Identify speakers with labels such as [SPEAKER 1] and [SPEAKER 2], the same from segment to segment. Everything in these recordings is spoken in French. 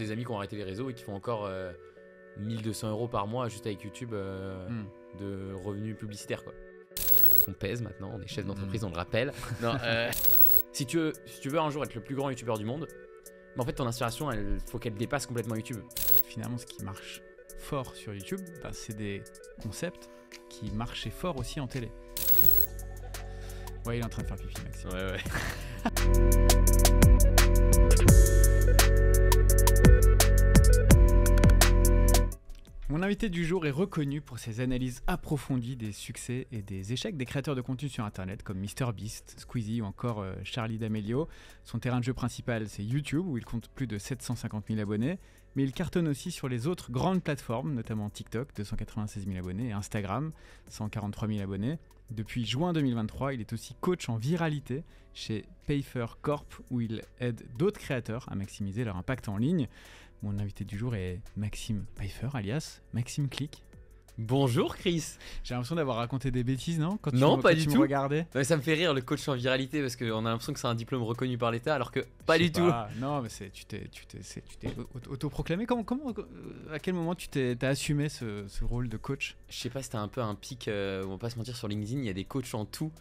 [SPEAKER 1] des amis qui ont arrêté les réseaux et qui font encore 1200 euh, euros par mois juste avec YouTube euh, hmm. de revenus publicitaires. Quoi. On pèse maintenant, on est chef d'entreprise, hmm. on le rappelle. non, euh, si, tu veux, si tu veux un jour être le plus grand YouTubeur du monde, mais en fait ton inspiration, il faut
[SPEAKER 2] qu'elle dépasse complètement YouTube. Finalement, ce qui marche fort sur YouTube, bah, c'est des concepts qui marchaient fort aussi en télé. Ouais, il est en train de faire pipi, Maxime. Ouais, ouais. Mon invité du jour est reconnu pour ses analyses approfondies des succès et des échecs des créateurs de contenu sur Internet comme MrBeast, Squeezie ou encore euh, Charlie D'Amelio. Son terrain de jeu principal, c'est YouTube, où il compte plus de 750 000 abonnés, mais il cartonne aussi sur les autres grandes plateformes, notamment TikTok, 296 000 abonnés, et Instagram, 143 000 abonnés. Depuis juin 2023, il est aussi coach en viralité chez Payfer Corp, où il aide d'autres créateurs à maximiser leur impact en ligne. Mon invité du jour est Maxime Pfeiffer, alias Maxime Click. Bonjour Chris. J'ai l'impression d'avoir raconté des bêtises, non Non, pas du tout. mais ça me fait rire le coach en viralité
[SPEAKER 1] parce qu'on a l'impression que c'est un diplôme reconnu par l'État alors que pas du tout.
[SPEAKER 2] Non, mais tu t'es, autoproclamé. comment, euh, à quel moment tu t'es, t'as assumé ce, rôle de coach Je sais pas,
[SPEAKER 1] c'était un peu un pic. Euh, on va pas se mentir sur LinkedIn, il y a des coachs en tout.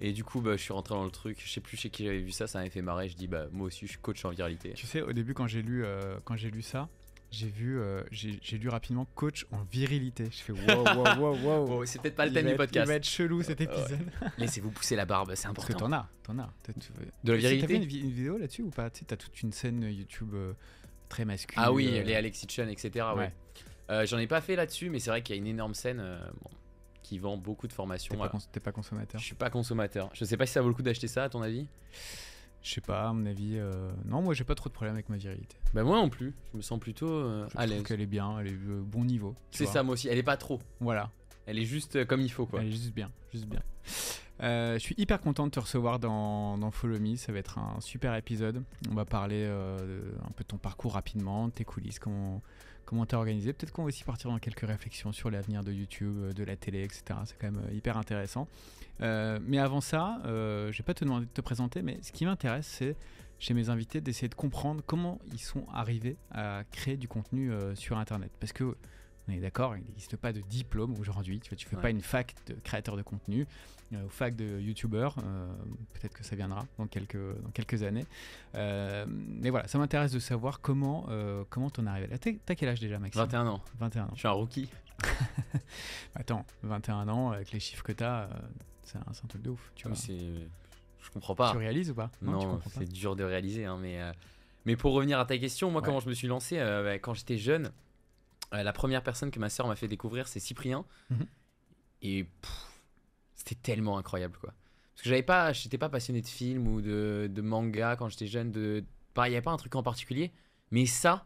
[SPEAKER 1] Et du coup, bah, je suis rentré dans le truc. Je sais plus chez qui j'avais vu ça, ça m'avait fait marrer. Je dis, bah moi aussi, je suis coach en viralité. Tu
[SPEAKER 2] sais, au début, quand j'ai lu, euh, quand j'ai lu ça, j'ai vu, euh, j'ai lu rapidement coach en virilité. Je fais waouh waouh waouh waouh. c'est peut-être pas le thème du podcast. il va être chelou cet euh, épisode. Laissez-vous pousser la barbe, c'est important. Parce que t'en as, t'en as. De la virilité. T'as fait une, vidéo là-dessus ou pas Tu t'as toute une scène YouTube euh, très masculine. Ah oui, les
[SPEAKER 1] Alexis Chen, etc. Ouais. J'en ai pas fait là-dessus, mais c'est vrai qu'il y a une énorme scène.
[SPEAKER 2] qui vend beaucoup de formations. T'es pas, pas, consommateur Je suis pas consommateur. Je sais pas si ça vaut le coup d'acheter ça, à ton avis je sais pas, à mon avis. Euh, non, moi j'ai pas trop de problèmes avec ma virilité. Bah, moi non plus. Je me sens plutôt euh, je à qu'elle est bien, elle est euh, bon niveau. C'est ça, moi aussi. Elle est pas trop. Voilà. Elle est juste euh, comme il faut, quoi. Elle est juste bien, juste bien. Euh, je suis hyper content de te recevoir dans, Follow Me. Ça va être un super épisode. On va parler euh, un peu de ton parcours rapidement, tes coulisses, comment comment t'as organisé. Peut-être qu'on va aussi partir dans quelques réflexions sur l'avenir de YouTube, euh, de la télé, etc. C'est quand même hyper intéressant. mais avant ça, je vais pas te demander de te présenter, mais ce qui m'intéresse, c'est chez mes invités d'essayer de comprendre comment ils sont arrivés à créer du contenu sur Internet. Parce que on est d'accord, il n'existe pas de diplôme aujourd'hui. Tu ne fais pas une fac de créateur de contenu euh, ou fac de youtubeur. Euh, peut-être que ça viendra dans quelques, années. Euh, mais voilà, ça m'intéresse de savoir comment comment t'en es arrivé là. T'as quel âge déjà, Maxime 21 ans. 21 ans. Je suis un rookie. Attends, 21 ans, avec les chiffres que t'as, c'est un, truc de ouf. Tu ah, vois. Je comprends
[SPEAKER 1] pas. Tu réalises ou pas Non, c'est dur de réaliser. Hein, mais, mais pour revenir à ta question, moi, comment je me suis lancé bah, quand j'étais jeune euh, la première personne que ma sœur m'a fait découvrir, c'est Cyprien. Mhm. Et c'était tellement incroyable, quoi. Parce que j'avais pas, j'étais pas passionné de films ou de, de manga quand j'étais jeune. De, il n'y avait pas un truc en particulier, mais ça,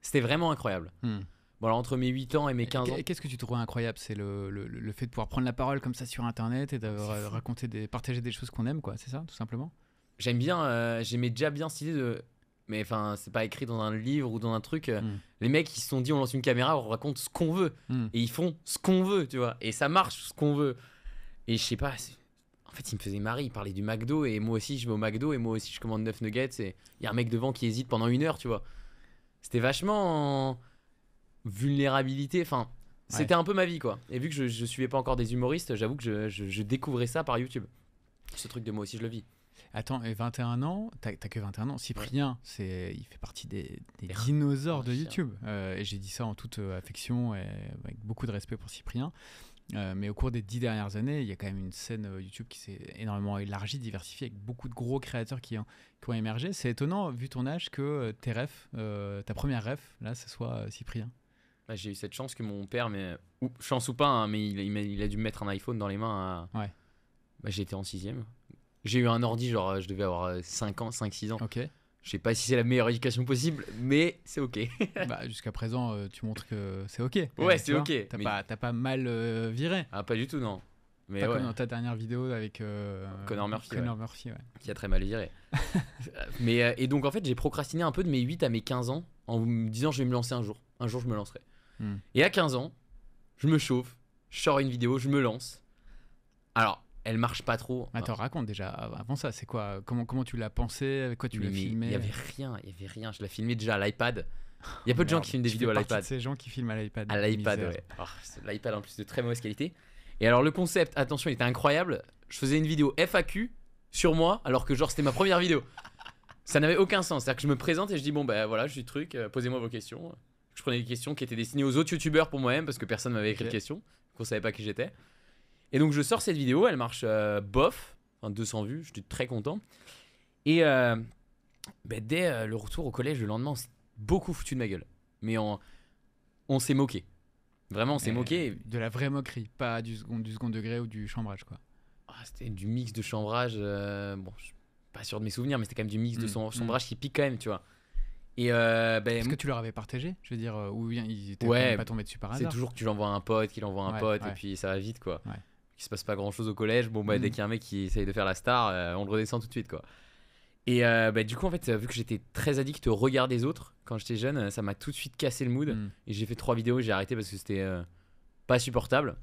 [SPEAKER 1] c'était vraiment incroyable. Hmm. Bon, entre mes 8 ans et mes 15 ans.
[SPEAKER 2] Qu'est-ce que tu trouves incroyable C'est le, fait de pouvoir prendre la parole comme ça sur Internet et d'avoir raconté, des, partager des choses qu'on aime, quoi, c'est ça, tout simplement J'aime bien, euh, j'aimais déjà bien cette idée de mais enfin, c'est pas écrit dans un livre ou
[SPEAKER 1] dans un truc. Euh, mm. Les mecs, ils se sont dit, on lance une caméra, on raconte ce qu'on veut. Mm. Et ils font ce qu'on veut, tu vois. Et ça marche, ce qu'on veut. Et je sais pas, en fait, il me faisait marrer. Il parlait du McDo, et moi aussi, je vais au McDo, et moi aussi, je commande 9 nuggets. Et il y a un mec devant qui hésite pendant une heure, tu vois. C'était vachement vulnérabilité. Enfin, c'était un peu ma vie, quoi. Et vu que je, je suivais pas encore des humoristes, j'avoue que je découvrais ça par YouTube. Ce truc de moi aussi, je le vis.
[SPEAKER 2] Attends, et 21 ans, t'as que 21 ans. Cyprien, c'est, il fait partie des, des dinosaures de YouTube. Euh, et j'ai dit ça en toute euh, affection et avec beaucoup de respect pour Cyprien. Euh, mais au cours des dix dernières années, il y a quand même une scène YouTube qui s'est énormément élargie, diversifiée, avec beaucoup de gros créateurs qui, ont émergé. C'est étonnant, vu ton âge, que tes refs, ta première rêve, là, ce soit Cyprien.
[SPEAKER 1] Bah, j'ai eu cette chance que mon père, mais chance ou pas, hein, mais il, a, dû me mettre un iPhone dans les mains. Ouais. Bah, j'étais en sixième. J'ai eu un ordi, genre, euh, je devais avoir 5 euh, ans, 5-6 ans. Ok. Je sais pas si c'est la meilleure éducation possible, mais c'est
[SPEAKER 2] ok. bah, jusqu'à présent, euh, tu montres que c'est ok. Ouais, c'est ok. T'as pas, mal viré.
[SPEAKER 1] Ah, pas du tout, non. Mais pas dans
[SPEAKER 2] ta dernière vidéo avec Connor Murphy. Connor Murphy, ouais.
[SPEAKER 1] Qui a très mal viré. mais, et donc, en fait, j'ai procrastiné un peu de mes 8 à mes 15 ans en me disant je vais me lancer un jour. Un jour, je me lancerai. Hmm. Et à 15 ans, je me chauffe, je
[SPEAKER 2] sors une vidéo, je me lance. Alors, elle marche pas trop. Attends, ah,
[SPEAKER 1] raconte déjà avant ça, c'est
[SPEAKER 2] quoi comment, comment tu l'as pensé Avec quoi tu l'as filmé Il y avait
[SPEAKER 1] rien, il y avait rien. Je l'ai filmé déjà à l'iPad. Il y a peu de gens qui filment des vidéos à l'iPad. C'est gens qui filment à l'iPad. À l'iPad, ouais. Oh, L'iPad en plus de très mauvaise qualité. Et alors le concept, attention, il était incroyable. Je faisais une vidéo FAQ sur moi, alors que genre c'était ma première vidéo. Ça n'avait aucun sens. C'est-à-dire que je me présente et je dis bon ben voilà, je suis truc, euh, posez-moi vos questions. Je prenais des questions qui étaient destinées aux autres youtubeurs pour moi-même parce que personne m'avait écrit de questions, qu'on savait pas qui j'étais. Et donc je sors cette vidéo, elle marche euh, bof, enfin 200 vues, je suis très content. Et euh, ben, dès euh, le retour au collège le lendemain, on beaucoup foutu de ma gueule. Mais on, on
[SPEAKER 2] s'est moqué. Vraiment, on s'est eh, moqué. De la vraie moquerie, pas du second, du degré ou du chambrage, quoi. Ah, c'était du mix de chambrage. bon, je
[SPEAKER 1] suis pas sûr de mes souvenirs, mais c'était quand même du mix de mm, son, mm. chambrage qui pique quand même, tu vois.
[SPEAKER 2] Et ben, ce que tu leur avais partagé, je veux dire, ou ils étaient pas tombés dessus par hasard. C'est toujours que
[SPEAKER 1] tu l'envoies à un pote, qu'il envoie à un pote, et puis ça va vite, quoi qui se passe pas grand chose au collège, bon, bah, dès mm. qu'il y a un mec qui essaye de faire la star, euh, on le redescend tout de suite, quoi. Et euh, bah, du coup, en fait, euh, vu que j'étais très addict au regard des autres quand j'étais jeune, ça m'a tout de suite cassé le mood. Mm. Et j'ai fait trois vidéos, j'ai arrêté parce que c'était pas supportable.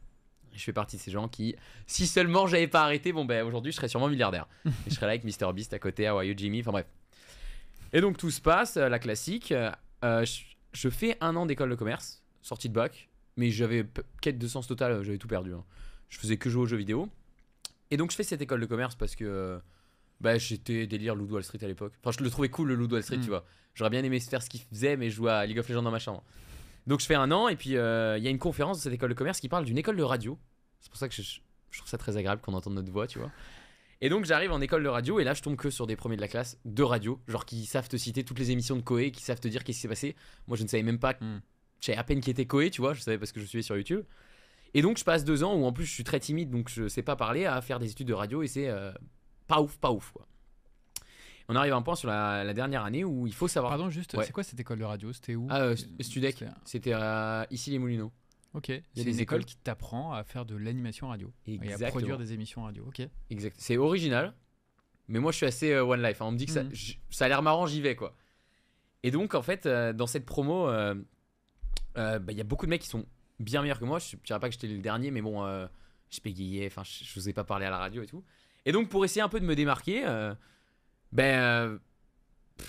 [SPEAKER 1] Je fais partie de ces gens qui, si seulement j'avais pas arrêté, bon, bah, aujourd'hui, je serais sûrement milliardaire. et je serais là avec Mister Beast à côté, Awayo, Jimmy, enfin bref. Et donc, tout se passe, la classique. Je, fais un an d'école de commerce, sortie de bac, mais j'avais quête de sens total, j'avais tout perdu. Hein je faisais que jouer aux jeux vidéo. Et donc je fais cette école de commerce parce que euh, bah, j'étais délire Ludo Wall Street à l'époque. Enfin, je le trouvais cool le Ludo Wall Street, hmm. tu vois. J'aurais bien aimé faire ce qu'il faisait, mais jouer à League of Legends dans ma chambre. Donc je fais un an et puis euh, il y a une conférence de cette école de commerce qui parle d'une école de radio. C'est pour ça que je, trouve ça très agréable qu'on entende notre voix, tu vois. Et donc j'arrive en école de radio et là je tombe que sur des premiers de la classe de radio, genre qui savent te citer toutes les émissions de Koé, qui savent te dire qu'est-ce qui s'est passé. Moi je ne savais même pas, mmh. je savais à peine qui était Coé, tu vois, je savais parce que je suivais sur YouTube. Et donc je passe deux ans où en plus je suis très timide, donc je sais pas parler, à faire des études de radio et c'est euh, pas ouf, pas ouf quoi. On arrive à un point sur la, dernière année où il faut savoir. Pardon, juste, c'est
[SPEAKER 2] quoi cette école de radio C'était où ah,
[SPEAKER 1] euh, euh, Studec. C'était à ici les Moulineaux. Ok. Il y a des une écoles école
[SPEAKER 2] qui t'apprend à faire de l'animation radio et à produire des émissions radio. Ok.
[SPEAKER 1] Exact. C'est original, mais moi je suis assez one life. Hein. On me dit que mhm. ça, a l'air marrant, j'y vais quoi. Et donc en fait, dans cette promo, bah, il y a beaucoup de mecs qui sont bien meilleur que moi. Je dirais pas que j'étais le dernier, mais bon, euh, je pégayais, enfin, je, ne vous ai pas parlé à la radio et tout. Et donc, pour essayer un peu de me démarquer, euh, ben, euh,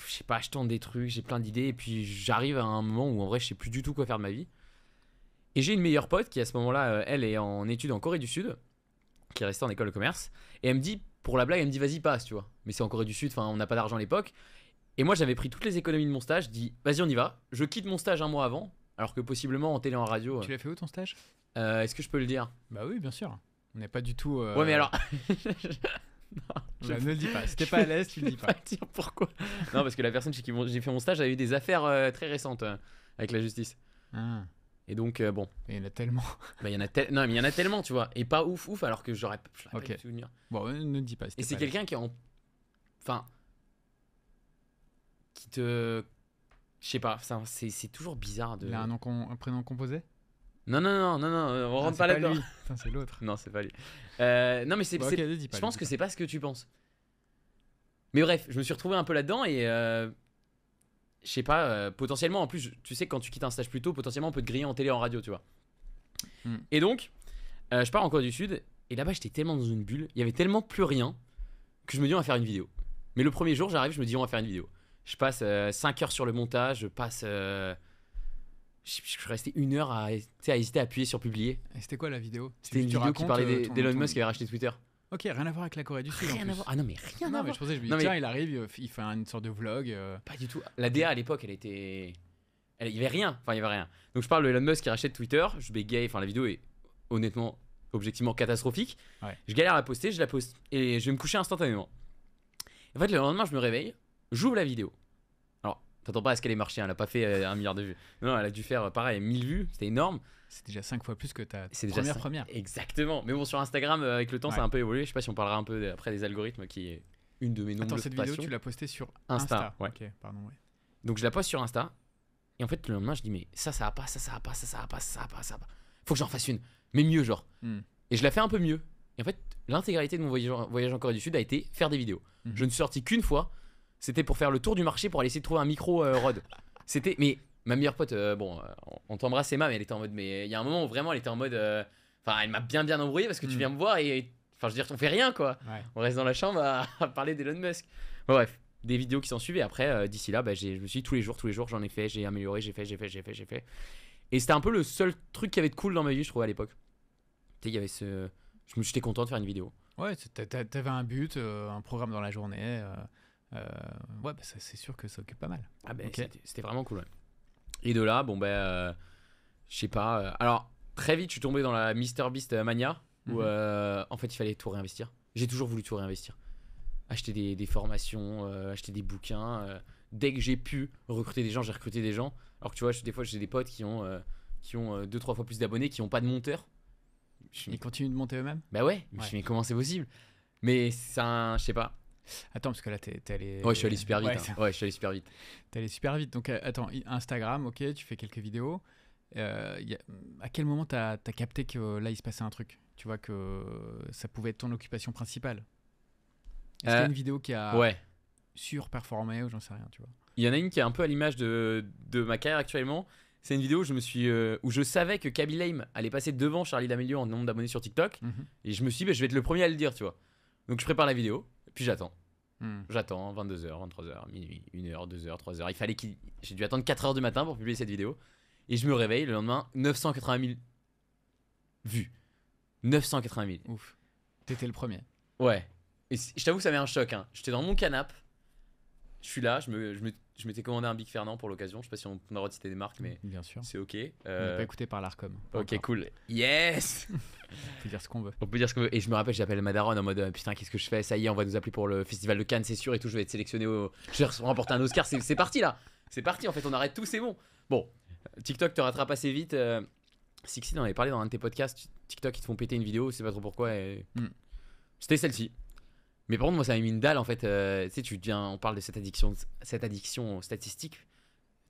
[SPEAKER 1] je sais pas, je tente des trucs, j'ai plein d'idées, et puis j'arrive à un moment où en vrai, je sais plus du tout quoi faire de ma vie. Et j'ai une meilleure pote qui, à ce moment-là, elle est en études en Corée du Sud, qui est restée en école de commerce, et elle me dit, pour la blague, elle me dit, vas-y, passe, tu vois. Mais c'est en Corée du Sud, enfin, on n'a pas d'argent à l'époque. Et moi, j'avais pris toutes les économies de mon stage, dit, vas-y, on y va. Je quitte mon stage un mois avant alors que possiblement en télé en radio. Tu
[SPEAKER 2] l'as fait où ton stage
[SPEAKER 1] euh, euh, Est-ce que je peux le dire
[SPEAKER 2] Bah oui, bien sûr. On n'est pas du tout. Euh, ouais, mais alors. non, je bah, ne dis pas. Si t'es pas à l'aise, tu le dis pas. pas pourquoi Non, parce
[SPEAKER 1] que la personne chez qui j'ai fait mon stage a eu des affaires très récentes avec la justice. Ah. Et donc, bon. Il y en a tellement. Bah, il y en a Non, mais il y en a tellement, tu vois. Et pas ouf, ouf, alors que j'aurais pu pas souvenir. Bon, ne dis pas. Et c'est quelqu'un qui en. Enfin. Qui te je sais pas,
[SPEAKER 2] c'est toujours bizarre de. Il a un, prénom composé non, non, non, non, non, on ah, rentre pas là-dedans.
[SPEAKER 1] C'est l'autre. non, c'est pas lui. Euh, non, mais c'est. Bah, je pense que c'est pas ce que tu penses. Mais bref, je me suis retrouvé un peu là-dedans et. Euh, je sais pas, euh, potentiellement, en plus, tu sais, quand tu quittes un stage plus tôt, potentiellement, on peut te griller en télé, en radio, tu vois. Hmm. Et donc, je pars en Corée du Sud et là-bas, j'étais tellement dans une bulle, il y avait tellement plus rien que je me dis, on va faire une vidéo. Mais le premier jour, j'arrive, je me dis, on va faire une vidéo. Je passe 5 euh, heures sur le montage, je passe euh, je, suis resté une heure à, à hésiter à appuyer sur publier. c'était quoi la vidéo C'était une vidéo qui parlait euh, d'Elon Musk qui
[SPEAKER 2] avait racheté Twitter. Ok, rien à voir avec la Corée du Sud. à voir. Ah non, mais rien à voir. Je pensais, je me dis, il arrive, il fait une sorte de vlog. Pas du tout. La DA à l'époque, elle était.
[SPEAKER 1] Elle... Il y avait rien. Enfin, il y avait rien. Donc je parle d'Elon Musk qui rachète Twitter. Je bégaye. Enfin, la vidéo est honnêtement, objectivement catastrophique. Je galère à la poster, je la poste. Et je vais me coucher instantanément. En fait, le lendemain, je me réveille. J'ouvre la vidéo. Alors, t'attends pas à ce qu'elle ait marché, hein, elle a pas fait euh, un milliard de vues. Non, elle a dû faire euh, pareil, 1000 vues, c'était énorme.
[SPEAKER 2] C'est déjà 5 fois plus que ta c'est déjà première première.
[SPEAKER 1] Exactement. Mais bon, sur Instagram, euh, avec le temps, ça a un peu évolué. Je sais pas si on parlera un peu après des algorithmes qui est une de mes nombreuses Attends, cette vidéo, tu l'as
[SPEAKER 2] postée sur Insta, Insta. Ok, pardon, Donc je la
[SPEAKER 1] poste sur Insta. Et en fait, le lendemain, je dis, mais
[SPEAKER 2] ça, ça va pas, ça, ça va pas, ça, ça va pas, ça, ça va pas, ça va pas.
[SPEAKER 1] Faut que j'en fasse une. Mais mieux, genre. Hmm. Et je la fais un peu mieux. Et en fait, l'intégralité de mon voyage, voyage en Corée du Sud a été faire des vidéos. Hmm. Je ne suis sorti qu'une fois. C'était pour faire le tour du marché pour aller essayer de trouver un micro euh, C'était. Mais ma meilleure pote, euh, bon, euh, on t'embrasse Emma, mais elle était en mode. Mais il y a un moment où vraiment elle était en mode. Euh, enfin, elle m'a bien bien embrouillé parce que tu mm. viens me voir et. Enfin, je veux dire, on fait rien quoi. Ouais. On reste dans la chambre à, parler d'Elon Musk. Bon, bref, des vidéos qui s'en suivaient. Après, d'ici là, bah, je me suis dit tous les jours, tous les jours, j'en ai fait, j'ai amélioré, j'ai fait, j'ai fait, j'ai fait, j'ai fait. Et c'était un peu le seul truc qui avait de cool dans ma vie, je trouve, à l'époque. Tu sais, il y avait ce. je me J'étais content de faire une vidéo.
[SPEAKER 2] Ouais, t'avais un but, un programme dans la journée. Euh, ouais, bah, c'est sûr que ça occupe pas mal. Ah ben,
[SPEAKER 1] c'était vraiment cool. Et de là, bon ben, euh, je sais pas. Euh, alors très vite, je suis tombé dans la Mister Beast mania où mhm. en fait il fallait tout réinvestir. J'ai toujours voulu tout réinvestir acheter des, des formations, acheter des bouquins. dès que j'ai pu recruter des gens, j'ai recruté des gens. Alors que tu vois, des fois, j'ai des potes qui ont, qui ont deux, trois fois plus d'abonnés, qui ont pas de monteur.
[SPEAKER 2] Je Ils continuent de monter eux-mêmes Bah ouais, Je me dis, mais comment c'est possible Mais ça je sais pas, Attends, parce que là, t'es allé. Ouais, je suis allé super vite. Ouais, hein. je suis allé super vite. T'es allé super vite. Donc, euh, attends, Instagram, ok, tu fais quelques vidéos. Euh, y a... À quel moment t'as as capté que euh, là, il se passait un truc Tu vois, que ça pouvait être ton occupation principale Est-ce qu'il y a une vidéo qui a ouais. surperformé ou j'en sais rien, tu vois
[SPEAKER 1] Il y en a une qui est un peu à l'image de, de ma carrière actuellement. C'est une vidéo où je me suis où je savais que Kaby Lame allait passer devant Charlie D'Amelio en nombre d'abonnés sur TikTok mhm. et je me suis dit bah, je vais être le premier à le dire, tu vois. Donc je prépare la vidéo, puis j'attends. Hmm. J'attends 22h, 23h, minuit, 1h, 2h, 3h. Il fallait J'ai dû attendre 4h du matin pour publier cette vidéo. Et je me réveille le lendemain, 980 000 vues. 980 000. Ouf. T'étais le premier. Ouais. Et je t'avoue que ça met un choc. Hein. J'étais dans mon canapé je suis là, je me, je m'étais commandé un Big Fernand pour l'occasion. Je sais pas si on a droit de citer des marques, mais bien sûr, c'est ok. On n'est euh, pas écouté par l'Arcom. Ok, cool. Yes. on peut dire ce qu'on veut. On peut dire ce qu'on veut. Et je me rappelle, j'appelle Madaron en mode euh, putain, qu'est-ce que je fais Ça y est, on va nous appeler pour le festival de Cannes, c'est sûr et tout. Je vais être sélectionné au, je vais remporter un Oscar. C'est parti là. C'est parti. En fait, on arrête tout, c'est bon. Bon, TikTok te rattrape assez vite. Euh, Sixi, on en avait parlé dans un de tes podcasts. TikTok, ils te font péter une vidéo, c'est pas trop pourquoi. Hmm. C'était celle-ci. Mais par contre, moi, ça m'a mis une dalle, en fait. Euh, tu sais, tu viens, on parle de cette addiction, cette addiction statistique.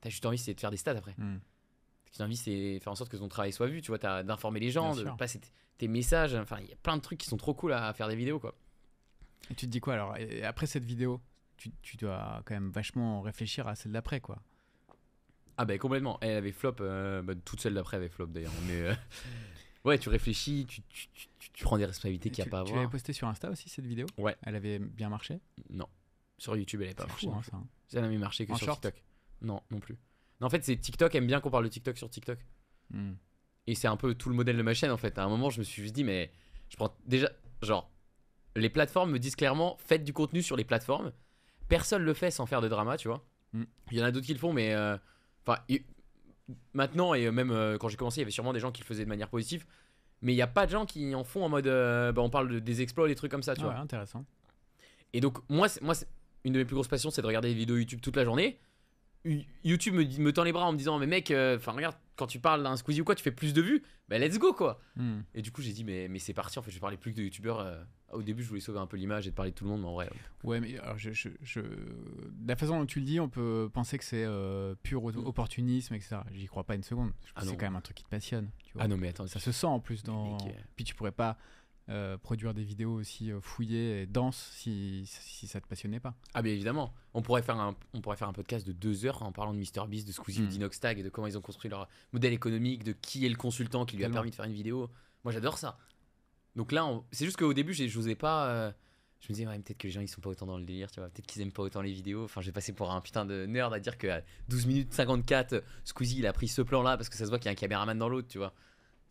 [SPEAKER 1] T'as juste envie, c'est de faire des stats après. Mm. juste envie, c'est faire en sorte que ton travail soit vu, tu vois, as d'informer les gens, de passer tes
[SPEAKER 2] messages. Enfin, il y a plein de trucs qui sont trop cool à, faire des vidéos, quoi. Et tu te dis quoi, alors Après cette vidéo, tu, tu, dois quand même vachement réfléchir à celle d'après, quoi. Ah, ben bah,
[SPEAKER 1] complètement. Elle avait flop, bah, toute celle d'après avait flop d'ailleurs. Mais. Euh, Ouais, tu réfléchis, tu, tu, tu, prends des responsabilités qu'il n'y a pas à avoir. Tu l'avais
[SPEAKER 2] posté sur Insta aussi cette vidéo Ouais. Elle avait bien marché
[SPEAKER 1] Non. Sur YouTube, elle n'avait pas marché. Fou, hein. hein, ça. ça n'a mieux marché que sur TikTok. Non, non plus. Non, en fait, c'est TikTok aime bien qu'on parle de TikTok sur TikTok. Hmm. Et c'est un peu tout le modèle de ma chaîne en fait. À un moment, je me suis juste dit, mais je prends déjà, genre, les plateformes me disent clairement, faites du contenu sur les plateformes. Personne le fait sans faire de drama, tu vois. Hmm. Il y en a d'autres qui le font, mais euh, enfin, maintenant, et euh, même euh, quand j'ai commencé, il y avait sûrement des gens qui le faisaient de manière positive, mais il n'y a pas de gens qui en font en mode euh, bah, on parle des exploits, des trucs comme ça, tu ouais, intéressant. Et donc, moi, moi une de mes plus grosses passions, c'est de regarder des vidéos YouTube toute la journée. YouTube me, me, tend les bras en me disant mais mec, euh, enfin regarde quand tu parles d'un Squeezie ou quoi, tu fais plus de vues, bah let's go quoi. Hmm. Et du coup j'ai dit mais, mais c'est parti en fait, je parlais plus que de youtubeurs. Euh. Au début je voulais sauver un peu l'image et de parler de tout le monde, mais en vrai. Euh.
[SPEAKER 2] Ouais, mais alors je, la façon dont tu le dis, on peut penser que c'est pur hmm. opportunisme opportunisme etc. J'y crois pas une seconde. Ah c'est quand même un truc qui te passionne. Tu Ah non mais attends, ça se sent en plus dans. Puis tu pourrais pas euh, produire des vidéos aussi euh, fouillées et denses si, si ça te passionnait pas.
[SPEAKER 1] Ah bien évidemment, on pourrait faire un, on pourrait faire un podcast de deux heures en parlant de Mr Beast, de Squeezie, de hmm. et de comment ils ont construit leur modèle économique, de qui est le consultant qui lui a permis de faire une vidéo. Moi j'adore ça. Donc là, c'est juste qu'au début, je n'osais pas. Euh, je me disais, ouais, peut-être que les gens ils sont pas autant dans le délire, tu vois. Peut-être qu'ils aiment pas autant les vidéos. Enfin, j'ai passé pour un putain de nerd à dire que 12 minutes 54, Squeezie il a pris ce plan là parce que ça se voit qu'il y a un caméraman dans l'autre, tu vois.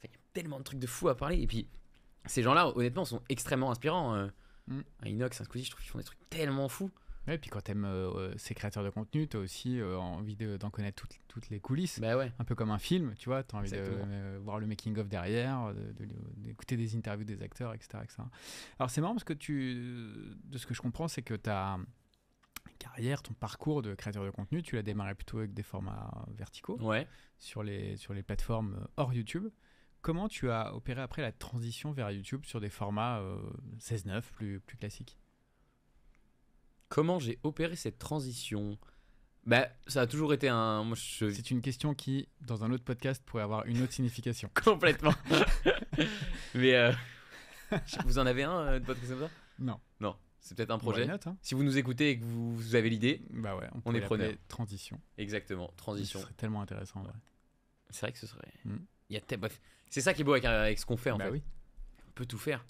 [SPEAKER 1] il y a tellement de trucs de fou à parler. Et puis,
[SPEAKER 2] ces gens-là, honnêtement, sont extrêmement inspirants. Un euh. mm. Inox, un Squeezie, je trouve qu'ils font des trucs tellement fous. et puis quand t'aimes euh, ces créateurs de contenu, t'as aussi euh, envie d'en connaître toutes, les coulisses. Bah ouais. Un peu comme un film, tu vois, t'as envie de voir le making-of derrière, d'écouter des interviews des acteurs, etc. Alors c'est marrant parce que tu. De ce que je comprends, c'est que ta carrière, ton parcours de créateur de contenu, tu l'as démarré plutôt avec des formats verticaux. Sur les, sur les plateformes hors YouTube comment tu as opéré après la transition vers YouTube sur des formats 16-9 euh, plus, plus classiques
[SPEAKER 1] Comment j'ai opéré cette transition bah, ça a toujours été un. C'est une question
[SPEAKER 2] qui, dans un autre podcast, pourrait avoir une autre signification. Complètement.
[SPEAKER 1] Mais euh, vous en avez un euh, de podcast comme ça Non. Non. C'est peut-être un projet. Hein si vous nous écoutez et que vous, avez l'idée, bah ouais, on, on est preneur. Transition. Exactement. Transition. Ce serait tellement intéressant. C'est vrai que ce serait. Hmm c'est ça qui est beau avec, euh, ce qu'on fait en bah fait. On peut tout faire.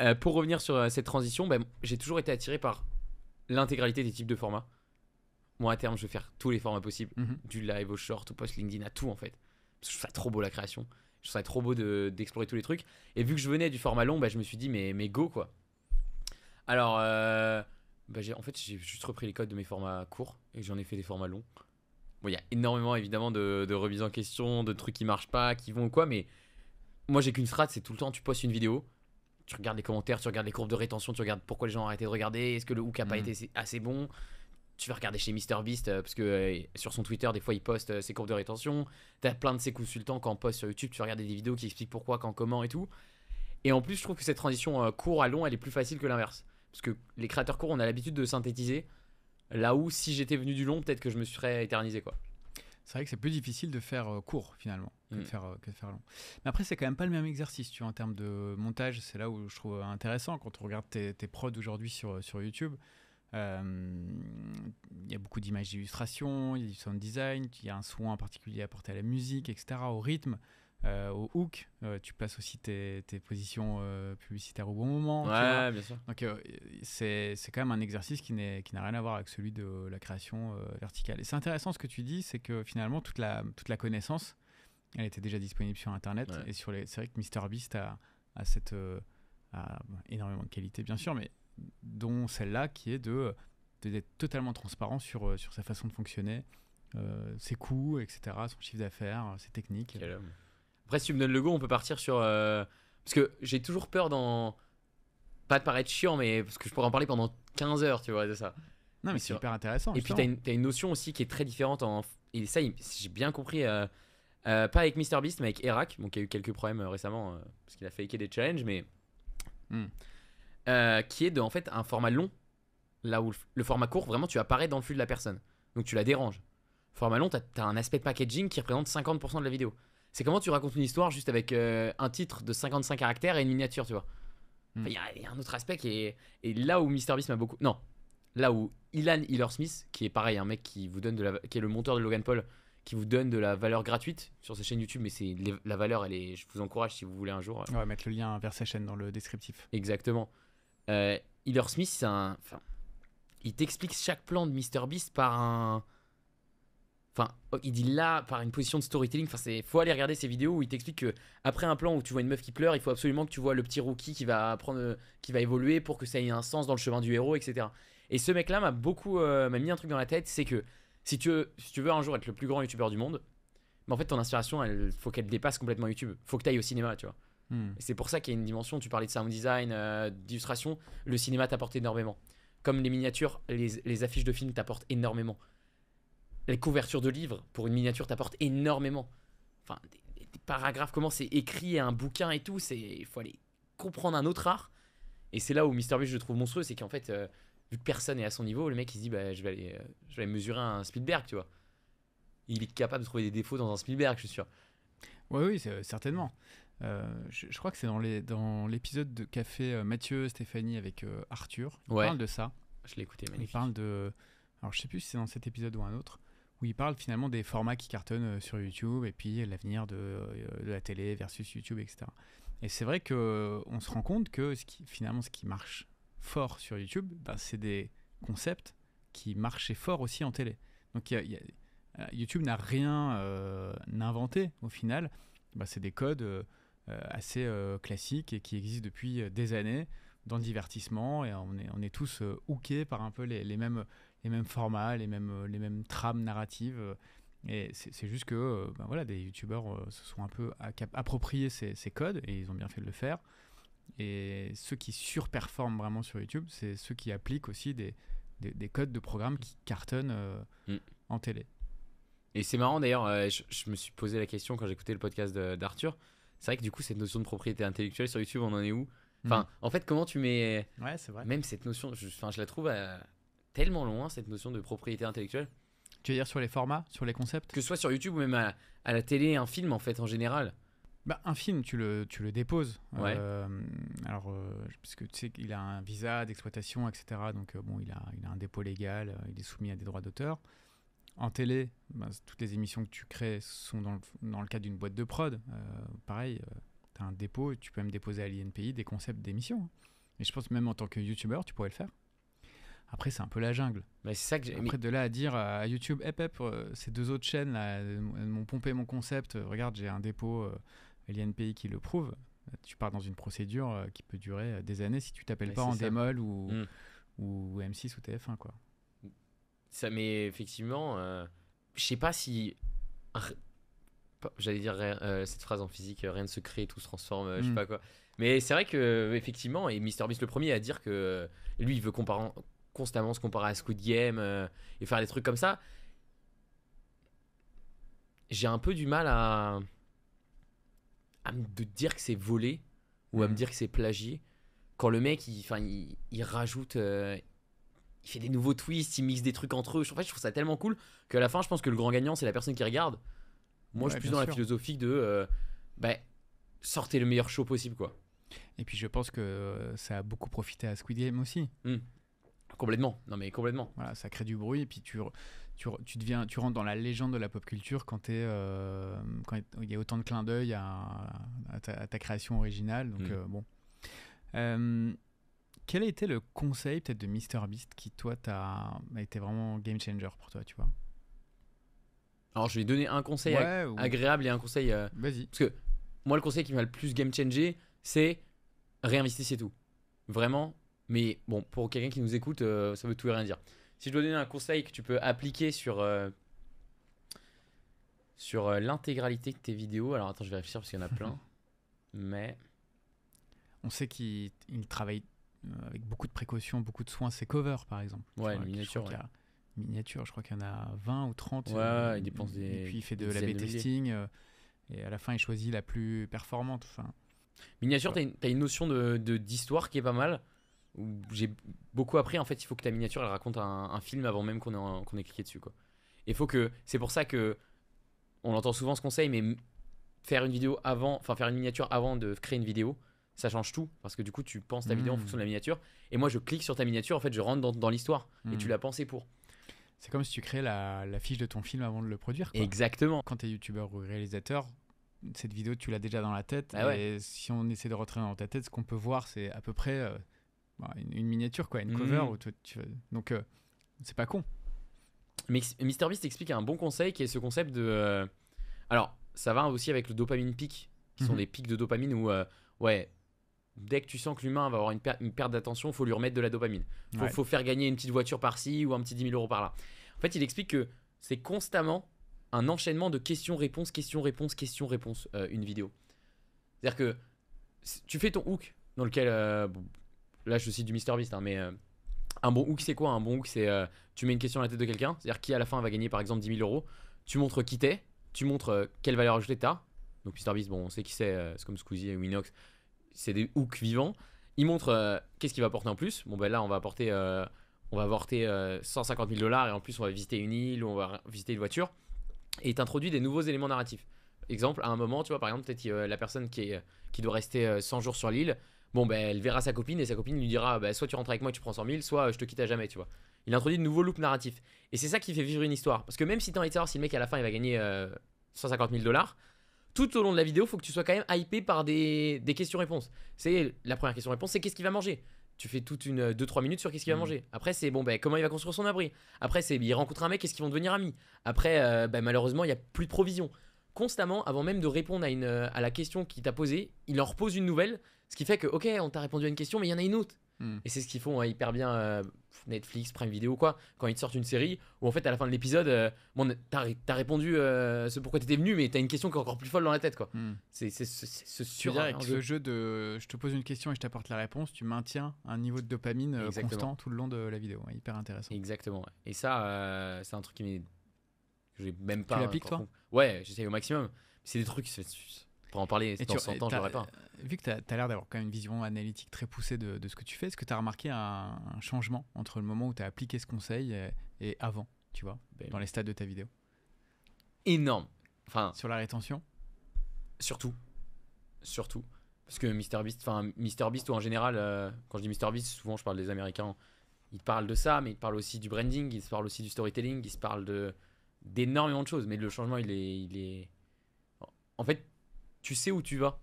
[SPEAKER 1] Euh, pour revenir sur euh, cette transition, bah, j'ai toujours été attiré par l'intégralité des types de formats. Moi, à terme, je vais faire tous les formats possibles, mhm. du live au short, au post LinkedIn, à tout en fait. Parce que trop beau la création. Je serais trop beau d'explorer tous les trucs. Et vu que je venais du format long, bah, je me suis dit, mais, mais go quoi. Alors, en fait, j'ai juste repris les codes de mes formats courts et j'en ai fait des formats longs il y a énormément évidemment de, de, remises en question, de trucs qui marchent pas, qui vont ou quoi, mais moi j'ai qu'une strat, c'est tout le temps tu postes une vidéo, tu regardes les commentaires, tu regardes les courbes de rétention, tu regardes pourquoi les gens ont arrêté de regarder, est-ce que le hook a pas mm. été assez bon, tu vas regarder chez MrBeast euh, parce que euh, sur son Twitter des fois il poste euh, ses courbes de rétention, tu as plein de ses consultants quand on poste sur YouTube, tu vas regarder des vidéos qui expliquent pourquoi, quand, comment et tout. Et en plus je trouve que cette transition court à long elle est plus facile que l'inverse, parce que les créateurs courts on a l'habitude de synthétiser Là où, si j'étais venu du long, peut-être que je me serais éternisé, quoi.
[SPEAKER 2] C'est vrai que c'est plus difficile de faire euh, court, finalement, mm. euh, que, de faire, long. Mais après, c'est quand même pas le même exercice, tu vois, en termes de montage. C'est là où je trouve intéressant, quand on regarde tes, tes prods aujourd'hui sur, euh, YouTube, il y a beaucoup d'images d'illustration, il y a du sound design, il y a un soin particulier apporté à la musique, etc., au rythme. Euh, au hook, euh, tu passes aussi tes, positions euh, publicitaires au bon moment. Ouais, bien sûr. Donc c'est quand même un exercice qui n'a rien à voir avec celui de la création verticale. Et c'est intéressant ce que tu dis, c'est que finalement toute la, toute la connaissance, elle était déjà disponible sur Internet. Et sur les, c'est vrai que MrBeast a, a cette énormément de qualité, bien sûr, mais dont celle-là qui est de d'être totalement transparent sur, sur sa façon de fonctionner, ses coûts, etc., son chiffre d'affaires, ses techniques. Quel homme.
[SPEAKER 1] Après, si tu me donnes le go, on peut partir sur. Euh, parce que j'ai toujours peur dans. Pas de paraître chiant, mais parce que je pourrais en parler pendant 15 heures, tu vois, de ça. Non, mais c'est hyper intéressant. Et puis, t'as une, as une notion aussi qui est très différente. En... Et ça, j'ai bien compris. Euh, euh, pas avec MrBeast, mais avec Erac, il qui a eu quelques problèmes récemment, parce qu'il a faké des challenges, mais. Hmm. qui est de, en fait un format long, là où le format court, vraiment, tu apparais dans le flux de la personne. Donc, tu la déranges. Format long, t'as as un aspect packaging qui représente 50% de la vidéo. C'est comment tu racontes une histoire juste avec euh, un titre de 55 caractères et une miniature, tu vois. Hmm. Il y, a un autre aspect qui est. Et là où Mr. Beast m'a beaucoup. Non, là où Ilan Hiller Smith, qui est pareil, un mec qui vous donne de la... qui est le monteur de Logan Paul, qui vous donne de la valeur gratuite sur sa chaîne YouTube, mais c'est la valeur, elle est. Je vous encourage si vous voulez un jour. va euh. mettre le lien vers sa chaîne dans le descriptif. Exactement. Euh, Hiller Smith, c'est un. il t'explique chaque plan de Mr. Beast par un Enfin, oh, il dit là par une position de storytelling. Enfin, c'est faut aller regarder ces vidéos où il t'explique que après un plan où tu vois une meuf qui pleure, il faut absolument que tu vois le petit rookie qui va euh, qui va évoluer pour que ça ait un sens dans le chemin du héros, etc. Et ce mec-là m'a beaucoup, euh, m'a mis un truc dans la tête, c'est que si tu, veux, tu veux un jour être le plus grand youtubeur du monde, mais en fait ton inspiration, elle faut qu'elle dépasse complètement YouTube. Faut que tu ailles au cinéma, tu vois. Hmm. Et c'est pour ça qu'il y a une dimension. Tu parlais de sound design, euh, d'illustration, le cinéma t'apporte énormément. Comme les miniatures, les, les affiches de films t'apportent énormément les couvertures de livres pour une miniature t'apportent énormément. Enfin, des, paragraphes, comment c'est écrit, un bouquin et tout, c'est il faut aller comprendre un autre art. Et c'est là où Mr. Bush je le trouve monstrueux, c'est qu'en fait, euh, vu que personne est à son niveau, le mec il se dit bah, je, vais aller, euh, je vais mesurer un Spielberg, tu vois. Il est capable
[SPEAKER 2] de trouver des défauts dans un Spielberg, je suis sûr. Oui, oui, certainement. Euh, je, crois que c'est dans, dans l'épisode de Café Mathieu, Stéphanie avec Arthur. Il parle de ça. Je l'ai écouté, magnifique. Il parle de. Alors, je sais plus si c'est dans cet épisode ou un autre, où il parle finalement des formats qui cartonnent euh, sur YouTube et puis l'avenir de, euh, la télé versus YouTube, etc. Et c'est vrai qu'on se rend compte que ce qui, finalement ce qui marche fort sur YouTube, bah, c'est des concepts qui marchaient fort aussi en télé. Donc euh, YouTube n'a rien inventé au final, bah, c'est des codes assez classiques et qui existent depuis des années dans le divertissement et on est, on est tous hookés par un peu les mêmes les mêmes formats, les mêmes, euh, les mêmes trames narratives. Euh, et c'est juste que euh, ben voilà, des youtubeurs se sont un peu appropriés ces, codes et ils ont bien fait de le faire. Et ceux qui surperforment vraiment sur YouTube, c'est ceux qui appliquent aussi des, des, codes de programme qui cartonnent mm. en télé.
[SPEAKER 1] Et c'est marrant d'ailleurs, je, me suis posé la question quand j'écoutais le podcast d'Arthur. C'est vrai que du coup, cette notion de propriété intellectuelle sur YouTube, on en est où Enfin, mm. en fait, comment tu mets. Ouais, c'est vrai. Même cette notion, je, je la trouve. À tellement loin cette notion de propriété intellectuelle. Tu veux dire sur les formats, sur les concepts Que ce soit sur
[SPEAKER 2] YouTube ou même à, la télé, un film en fait en général. Bah, un film, tu le, tu le déposes. Euh, alors, euh, parce que tu sais qu'il a un visa d'exploitation, etc. Donc, euh, bon, il a, il a un dépôt légal, il est soumis à des droits d'auteur. En télé, bah, toutes les émissions que tu crées sont dans le, dans le cadre d'une boîte de prod. pareil, tu as un dépôt, tu peux même déposer à l'INPI des concepts d'émissions. Hein. Et je pense même en tant que YouTuber, tu pourrais le faire. Après, c'est un peu la jungle. mais bah, c'est ça que Après, de là à dire à YouTube, hep, euh, ces deux autres chaînes là, euh, m'ont euh, pompé mon concept. Regarde, j'ai un dépôt, euh, pays qui le prouve. Tu pars dans une procédure qui peut durer des années si tu t'appelles pas en démol ou, hmm. ou, M6 ou TF1. Quoi.
[SPEAKER 1] Ça, mais effectivement, je sais pas si. J'allais dire cette phrase en physique, rien ne se crée, tout se transforme, je sais hmm. pas quoi. Mais c'est vrai que effectivement, et MrBeast le premier à dire que lui, il veut comparer constamment se comparer à Squid Game euh, et faire des trucs comme ça. J'ai un peu du mal à, à me dire que c'est volé ou à me mm. dire que c'est plagié. Quand le mec, il, il, il rajoute, euh, il fait des nouveaux twists, il mixe des trucs entre eux. En fait, je trouve ça tellement cool qu'à la fin, je pense que le grand gagnant, c'est la personne qui regarde.
[SPEAKER 2] Moi, je suis plus dans la philosophie de euh, bah, sortez le meilleur show possible, quoi. Et puis, je pense que ça a beaucoup profité à Squid Game aussi. Mm. Complètement, non mais complètement. Voilà, ça crée du bruit et puis tu, tu, deviens, tu rentres dans la légende de la pop culture quand, euh, il y a autant de clins d'œil à, ta création originale. Donc mm. euh, bon. Euh, quel a été le conseil peut-être de Mr Beast qui toi a été vraiment game changer pour toi, tu vois
[SPEAKER 1] Alors je vais donner un conseil agréable et un conseil. Vas-y. Parce que moi le conseil qui m'a le plus game changer, c'est réinvestissez tout. Vraiment, mais bon, pour quelqu'un qui nous écoute, euh, ça veut tout et rien dire. Si je dois donner un conseil que tu peux appliquer sur, euh, sur euh, l'intégralité de tes vidéos, alors attends, je vais réfléchir parce qu'il y en a plein. mais.
[SPEAKER 2] On sait qu'il travaille avec beaucoup de précautions, beaucoup de soins, ses covers par exemple. Ouais, miniature. Je Miniatures. miniature, je crois qu'il y en a 20 ou 30. Ouais, il dépense des. Et puis il fait de l'AB testing. et à la fin, il choisit la plus performante. Enfin,
[SPEAKER 1] miniature, tu as, une notion d'histoire de, d'histoire qui est pas mal j'ai beaucoup appris. En fait, il faut que ta miniature elle raconte un, film avant même qu'on ait, ait cliqué dessus. Quoi. Et faut que. C'est pour ça que. On entend souvent ce conseil, mais faire une vidéo avant. Enfin, faire une miniature avant de créer une vidéo, ça change tout. Parce que du coup, tu penses ta vidéo en hmm. fonction de la miniature. Et moi, je clique sur ta miniature. En fait, je rentre dans, dans l'histoire.
[SPEAKER 2] Et hmm. tu l'as pensé pour. C'est comme si tu créais la, fiche de ton film avant de le produire. Exactement. Quand tu es youtubeur ou réalisateur, cette vidéo, tu l'as déjà dans la tête. Ah et si on essaie de rentrer dans ta tête, ce qu'on peut voir, c'est à peu près euh, bah, une, miniature, quoi, une cover. Mm. donc, euh, c'est pas con.
[SPEAKER 1] Mais Beast explique un bon conseil qui est ce concept de. Euh, alors, ça va aussi avec le dopamine pic, qui sont mhm. des pics de dopamine où, euh, ouais, dès que tu sens que l'humain va avoir une, une perte d'attention, faut lui remettre de la dopamine. Faut, faut faire gagner une petite voiture par-ci ou un petit 10 000 euros par-là. En fait, il explique que c'est constamment un enchaînement de questions-réponses, questions-réponses, questions-réponses, une vidéo. C'est-à-dire que tu fais ton hook dans lequel, là je cite du Mister Beast, hein, mais euh, un bon hook c'est quoi Un bon hook c'est euh, tu mets une question à la tête de quelqu'un, c'est-à-dire qui à la fin va gagner par exemple 10 000 euros, tu montres qui t'es, tu montres euh, quelle valeur ajoutée t'as, donc Mister Beast, bon on sait qui c'est, c'est comme Squeezie ou Winox, c'est des hooks vivants, il montre qu'est-ce qu'il va apporter en plus, bon ben là on va apporter, on va apporter 150 000 dollars et en plus on va visiter une île ou on va visiter une voiture, et il t'introduit des nouveaux éléments narratifs exemple, à un moment, tu vois, par exemple, peut-être la personne qui, est, qui doit rester 100 jours sur l'île, Bon, ben, elle verra sa copine et sa copine lui dira ben, soit tu rentres avec moi tu prends 100 000, soit euh, je te quitte à jamais, tu vois. Il introduit de nouveaux loops narratifs. Et c'est ça qui fait vivre une histoire. Parce que même si t'as envie de savoir si le mec à la fin il va gagner 150 euh, 000 dollars, tout au long de la vidéo, faut que tu sois quand même hypé par des, des questions-réponses. C'est la première question-réponse, c'est qu'est-ce qu'il va manger tu fais toute une 2-3 minutes sur qu'est-ce qu'il va mm. manger. Après, c'est bon, ben comment il va construire son abri. Après, c'est il rencontre un mec, est-ce qu'ils vont devenir amis. Après, euh, ben, malheureusement, il n'y a plus de provisions. Constamment, avant même de répondre à, à la question qu'il t'a posée, il en repose une nouvelle ce qui fait que, ok, on t'a répondu à une question, mais il y en a une autre. Hmm. Et c'est ce qu'ils font hein, hyper bien euh, Netflix, Prime Vidéo, quoi. Quand ils te sortent une série, où en fait, à la fin de l'épisode, euh, bon, t'as répondu euh, ce pourquoi t'étais venu, mais t'as une question qui est encore plus folle dans la tête, quoi. Hmm. C'est ce sur. Avec jeu
[SPEAKER 2] de je te pose une question et je t'apporte la réponse, tu maintiens un niveau de dopamine constant tout le long de la vidéo. hyper
[SPEAKER 1] intéressant. Exactement. Et ça, c'est un truc qui m'est. J'ai même pas. Tu l'appliques, toi Ouais, j'essaye au maximum. C'est des trucs. Pour en parler, tu, 100 je pas.
[SPEAKER 2] Vu que tu as, l'air d'avoir quand même une vision analytique très poussée de, ce que tu fais, est-ce que tu as remarqué un, changement entre le moment où tu as appliqué ce conseil et, avant, tu vois, ben dans les stades de ta vidéo Énorme. Enfin, sur la rétention Surtout. Surtout. Parce que MrBeast,
[SPEAKER 1] enfin Beast ou en général, euh, quand je dis MrBeast, souvent je parle des Américains, ils parlent de ça, mais ils parlent aussi du branding, ils parlent aussi du storytelling, ils parlent de d'énormément de choses. Mais le changement, il est, il est... En fait, tu sais où tu vas.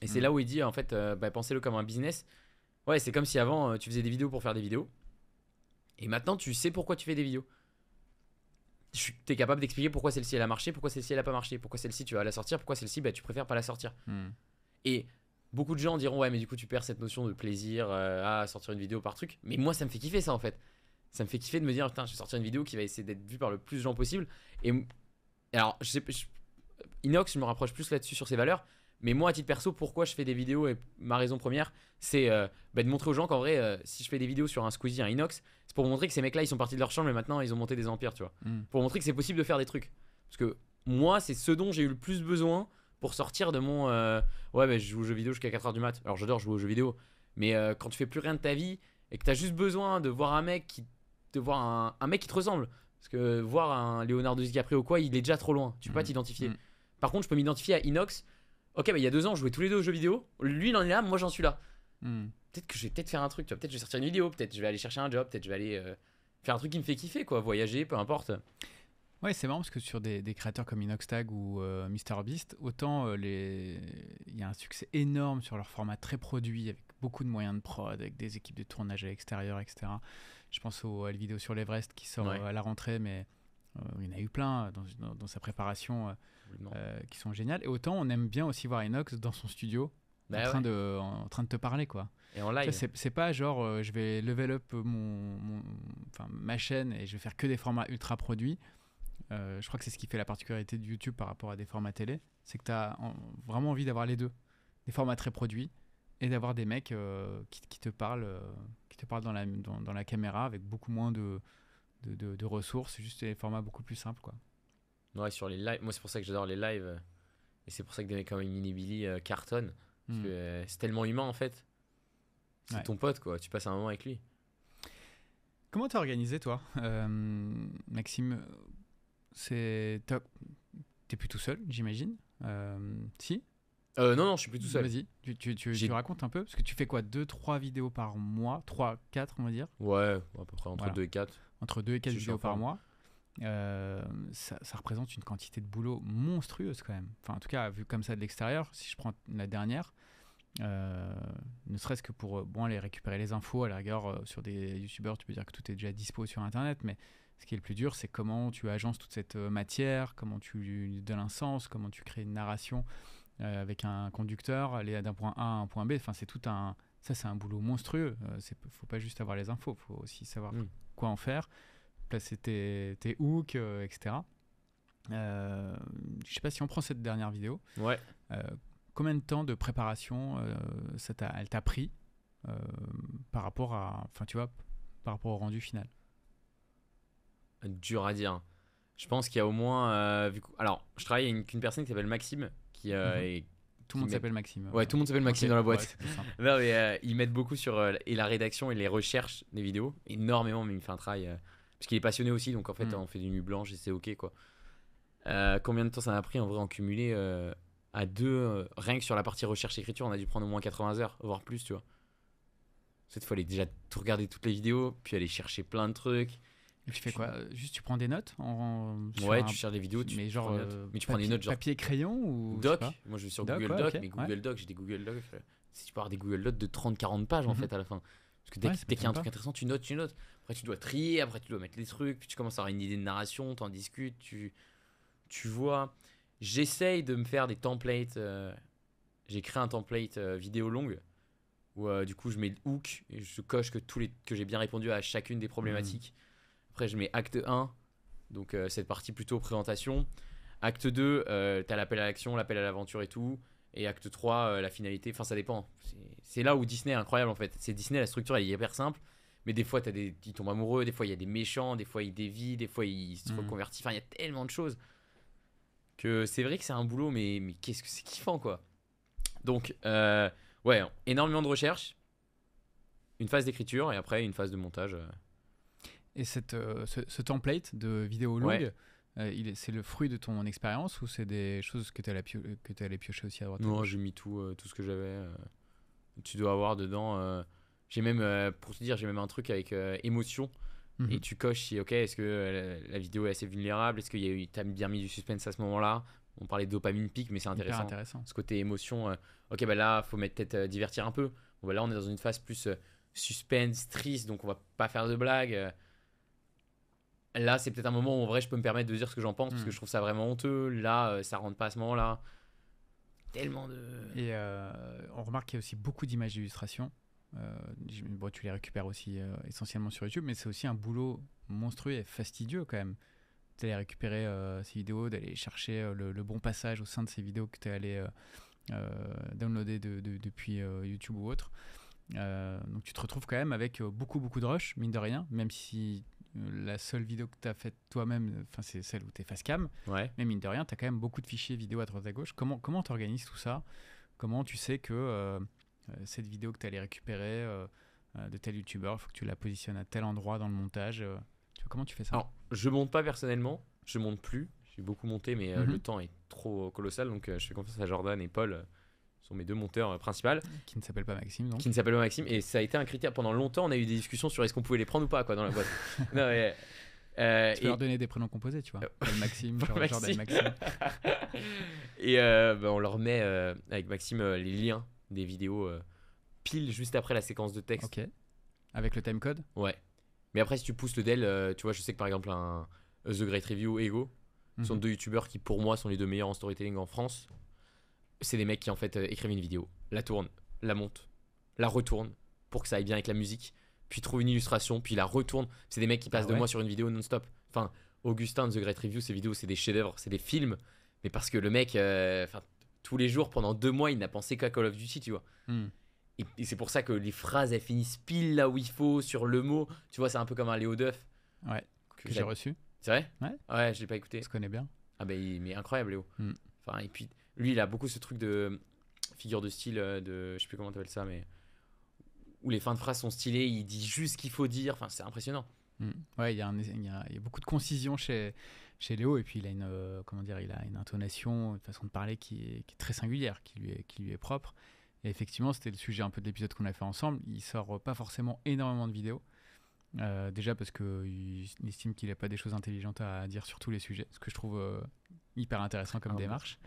[SPEAKER 1] Et c'est mm. là où il dit, en fait, euh, bah, pensez-le comme un business. Ouais, c'est comme si avant, euh, tu faisais des vidéos pour faire des vidéos. Et maintenant, tu sais pourquoi tu fais des vidéos. Tu es capable d'expliquer pourquoi celle-ci, elle a marché, pourquoi celle-ci, elle a pas marché, pourquoi celle-ci, tu vas la sortir, pourquoi celle-ci, bah, tu préfères pas la sortir. Mm. Et beaucoup de gens diront, ouais, mais du coup, tu perds cette notion de plaisir euh, à sortir une vidéo par truc. Mais moi, ça me fait kiffer, ça, en fait. Ça me fait kiffer de me dire, putain, je vais sortir une vidéo qui va essayer d'être vue par le plus de gens possible. Et alors, je sais, pas. Inox, je me rapproche plus là-dessus sur ses valeurs. Mais moi, à titre perso, pourquoi je fais des vidéos et ma raison première, c'est euh, bah, de montrer aux gens qu'en vrai, euh, si je fais des vidéos sur un Squeezie, un Inox, c'est pour montrer que ces mecs-là, ils sont partis de leur chambre et maintenant, ils ont monté des empires, tu vois. Hmm. Pour montrer que c'est possible de faire des trucs. Parce que moi, c'est ce dont j'ai eu le plus besoin pour sortir de mon. Euh, ouais, bah, je joue aux jeux vidéo jusqu'à 4h du mat. Alors, j'adore jouer aux jeux vidéo. Mais quand tu fais plus rien de ta vie et que tu as juste besoin de voir un mec qui, voir un, mec qui te ressemble, parce que voir un Leonardo DiCaprio ou quoi, il est déjà trop loin. Tu peux pas hmm. t'identifier. Hmm. Par contre, je peux m'identifier à Inox. Ok, bah, il y a deux ans, je jouais tous les deux aux jeux vidéo. Lui, il en est là, moi, j'en suis là. Hmm. Peut-être que je vais peut-être faire un truc, Peut-être que je vais sortir une vidéo, peut-être que je vais aller chercher un job, peut-être je vais aller euh, faire un truc qui me fait kiffer, quoi. Voyager, peu importe.
[SPEAKER 2] Ouais, c'est marrant parce que sur des, créateurs comme Inox Tag ou euh, Mister Beast, autant euh, les... il y a un succès énorme sur leur format très produit, avec beaucoup de moyens de prod, avec des équipes de tournage à l'extérieur, etc. Je pense aux à la vidéo sur l'Everest qui sort à la rentrée, mais il y en a eu plein dans sa préparation. Euh, qui sont géniales. Et autant on aime bien aussi voir Inox dans son studio. en, bah train de, en, train de te parler quoi. Et en live. C'est pas genre euh, je vais level up mon, mon ma chaîne et je vais faire que des formats ultra produits. Euh, je crois que c'est ce qui fait la particularité de YouTube par rapport à des formats télé. C'est que tu as vraiment envie d'avoir les deux. Des formats très produits et d'avoir des mecs qui, te parlent, qui te parlent dans, la, la caméra avec beaucoup moins de, de, de, ressources, juste des formats beaucoup plus simples. Quoi
[SPEAKER 1] sur les lives, moi c'est pour ça que j'adore les lives. Euh, et c'est pour ça que des mecs comme Mini euh, cartonnent. Hmm. Euh, c'est tellement humain en fait. C'est ton pote quoi, tu passes un moment avec lui.
[SPEAKER 2] Comment t'as organisé toi, euh, Maxime C'est t'es plus tout seul, j'imagine. si Non non, je suis plus tout seul. Vas-y, tu, racontes un peu parce que tu fais quoi, 2-3 vidéos par mois, 3-4 on va dire. Ouais, à peu près entre 2 et 4 Entre 2 et 4 vidéos par mois. Euh, ça, représente une quantité de boulot monstrueuse quand même. Enfin, en tout cas, vu comme ça de l'extérieur, si je prends la dernière, euh, ne serait-ce que pour euh, bon, aller récupérer les infos, à la rigueur, sur des youtubeurs, tu peux dire que tout est déjà dispo sur Internet, mais ce qui est le plus dur, c'est comment tu agences toute cette matière, comment tu lui donnes un sens, comment tu crées une narration avec un conducteur, aller d'un point A à un point B. Enfin, c'est tout un. Ça, c'est un boulot monstrueux. Il ne faut pas juste avoir les infos, il faut aussi savoir mmh. quoi en faire placer tes, hooks, euh, etc. Euh, je sais pas si on prend cette dernière vidéo. Ouais. Euh, combien de temps de préparation ça t'a, elle t'a pris par rapport à, enfin tu vois, par rapport au rendu final
[SPEAKER 1] Dur à dire. Je pense qu'il y a au moins. vu alors, je travaille avec une, personne qui s'appelle Maxime. Qui, mhm. tout le monde s'appelle Maxime. Ouais, tout le monde s'appelle Maxime dans la boîte. non, mais, ils mettent beaucoup sur et la rédaction et les recherches des vidéos. Énormément, mais ils me font un travail parce qu'il est passionné aussi, donc en fait, hmm. on fait des nuits blanches et c'est ok, quoi. Euh, combien de temps ça m'a pris en vrai en cumulé euh, à deux euh, Rien que sur la partie recherche-écriture, on a dû prendre au moins 80 heures, voire plus, tu vois. Cette fois, fallait déjà tout regarder toutes les vidéos, puis aller chercher
[SPEAKER 2] plein de trucs. Et tu fais quoi Juste tu prends des notes en, Ouais, tu cherches des vidéos, tu mais genre prends des notes. mais tu prends des notes genre papier crayon ou doc. Moi je vais sur Google Doc, mais Google Doc, j'ai des Google Docs.
[SPEAKER 1] Si tu peux avoir des Google Docs de 30 40 pages en mhm. fait à la fin. Parce que dès qu'il y a un truc intéressant, tu notes, tu notes. Après, tu dois trier, après, tu dois mettre les trucs, puis tu commences à avoir une idée de narration, en discutes, tu, tu vois. J'essaye de me faire des templates. Euh, j'ai créé un template euh, vidéo longue où euh, du coup je mets le hook et je coche que que j'ai bien répondu à chacune des problématiques. Mmh. Après je mets acte 1, donc cette partie plutôt présentation. Acte 2, t'as l'appel à l'action, l'appel à l'aventure et tout. Et acte 3, la finalité, enfin ça dépend. C'est là où Disney est incroyable en fait. C'est Disney, la structure elle est hyper simple. Mais des fois, as des, ils tombent amoureux, des fois, il y a des méchants, des fois, ils dévient, des fois, ils se mhm. reconvertissent. Enfin, il y a tellement de choses que c'est vrai que c'est un boulot, mais, qu'est-ce que c'est kiffant, quoi. Donc, euh, ouais, énormément de recherches, une phase d'écriture et après une phase de montage. Euh.
[SPEAKER 2] Et cette, euh, ce, template de vidéo longue. il c'est le fruit de ton expérience ou c'est des choses que tu allais, pio piocher aussi à droite Non, j'ai
[SPEAKER 1] mis tout, tout ce que j'avais. tu dois avoir dedans j'ai même, euh, pour te dire, j'ai même un truc avec euh, émotion. Mhm. Et tu coches si, ok, est-ce que euh, la, vidéo est assez vulnérable Est-ce que tu as bien mis du suspense à ce moment-là On parlait de dopamine pic, mais c'est intéressant. intéressant. Ce côté émotion, ok, bah là, faut mettre peut-être divertir un peu. Bon, bah là, on est dans une phase plus suspense, triste, donc on va pas faire de blagues là c'est peut-être un moment où en vrai je peux me permettre de dire ce que j'en pense parce mhm. que je trouve ça vraiment honteux
[SPEAKER 2] là ça rentre pas à ce moment là tellement de et on remarque qu'il y a aussi beaucoup d'images d'illustration euh, bon, tu les récupères aussi euh, essentiellement sur YouTube, mais c'est aussi un boulot monstrueux et fastidieux quand même d'aller récupérer euh, ces vidéos, d'aller chercher le, bon passage au sein de ces vidéos que tu es allé downloader depuis YouTube ou autre. donc tu te retrouves quand même avec beaucoup beaucoup de rush, mine de rien, même si la seule vidéo que tu as faite toi-même, enfin c'est celle où tu es face cam, ouais. mais mine de rien, tu as quand même beaucoup de fichiers vidéo à droite à gauche. Comment comment organises tout ça Comment tu sais que euh, cette vidéo que tu allais récupérer euh, euh, de tel youtubeur, il faut que tu la positionnes à tel endroit dans le montage. Tu vois, comment tu fais ça je monte pas personnellement, je monte plus. J'ai beaucoup monté, mais le mhm.
[SPEAKER 1] temps est trop colossal. Donc, je fais confiance à Jordan et Paul, sont mes deux monteurs principaux. Qui ne s'appellent pas Maxime, donc. Qui ne s'appellent pas Maxime. Et ça a été un critère. Pendant longtemps, on a eu des discussions sur est-ce qu'on pouvait les prendre ou pas quoi, dans la boîte. tu et... leur
[SPEAKER 2] donner des prénoms composés, tu vois. Maxime, Maxime. Jordan Maxime.
[SPEAKER 1] et ben, on leur met avec Maxime les liens des vidéos euh, pile juste après la séquence de texte. Ok. Avec le timecode Ouais. Mais après, si tu pousses le DEL, euh, tu vois, je sais que par exemple, un euh, The Great Review Ego sont mhm. deux youtubeurs qui, pour moi, sont les deux meilleurs en storytelling en France. C'est des mecs qui, en fait, écrivent une vidéo, la tournent, la montent, la retournent pour que ça aille bien avec la musique, puis trouvent une illustration, puis la retournent. C'est des mecs qui bah passent de moi sur une vidéo non-stop. Enfin, Augustin The Great Review, ces vidéos, c'est des chefs-d'œuvre, c'est des films. Mais parce que le mec, tous les jours pendant deux mois, il n'a pensé qu'à Call of Duty, tu vois. Hmm. Et, c'est pour ça que les phrases, elles finissent pile là où il faut, sur le mot. Tu vois, c'est un peu comme un Léo Duff. Ouais, que, j'ai reçu. C'est vrai Ouais. Ouais, je l'ai pas écouté. Il se connaît bien. Ah, ben, il mais incroyable, Léo. Hmm. Enfin, et puis, lui, il a beaucoup ce truc de euh, figure de style, euh, de. Je sais plus comment tu appelles ça, mais. Où les fins de phrases sont stylées, il dit juste ce qu'il faut dire. Enfin, c'est impressionnant.
[SPEAKER 2] Mm. Ouais, il y, a, beaucoup de concision chez, chez Léo, et puis il a une, euh, comment dire, il a une intonation, une façon de parler qui est, très singulière, qui lui est, qui lui est propre. Et effectivement, c'était le sujet un peu de l'épisode qu'on a fait ensemble. Il sort euh, pas forcément énormément de vidéos. Euh, déjà parce qu'il estime qu'il n'a pas des choses intelligentes à dire sur tous les sujets, ce que je trouve hyper intéressant comme ah démarche.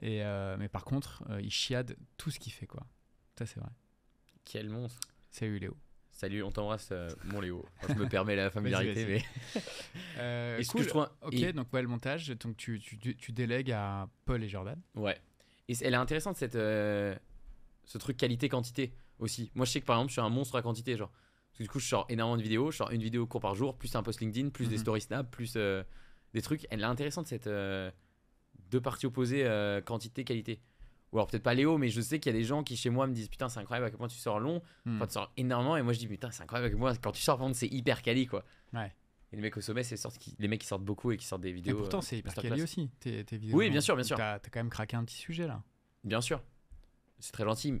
[SPEAKER 2] Et, mais par contre, il chiade tout ce qu'il fait, quoi. Ça, c'est vrai.
[SPEAKER 1] Quel monstre. Salut Léo. Salut, on t'embrasse, euh, mon Léo. je me permets la familiarité, mais. Ok,
[SPEAKER 2] donc ouais, le montage, donc tu, tu, tu, délègues à Paul et Jordan. Ouais. Et elle est intéressante, cette, euh, ce truc
[SPEAKER 1] qualité-quantité aussi. Moi, je sais que par exemple, je suis un monstre à quantité, genre. du coup, je sors énormément de vidéos, je sors une vidéo court par jour, plus un post LinkedIn, plus des mhm. stories Snap, plus euh, des trucs. Elle est intéressante, cette deux parties opposées, quantité-qualité ou alors peut-être pas Léo, mais je sais qu'il y a des gens qui chez moi me disent putain, c'est incroyable à quel point tu sors long, hmm. tu sors énormément, et moi je dis putain, c'est incroyable à quel point quand tu sors, c'est hyper quali quoi. Ouais. Et les mecs au sommet, c'est les mecs qui sortent beaucoup et qui sortent des vidéos. Et pourtant, euh, c'est hyper quali aussi,
[SPEAKER 2] tes, vidéos. Oui, bien sûr, bien sûr. T'as quand même craqué un petit sujet là.
[SPEAKER 1] Bien sûr. C'est très gentil.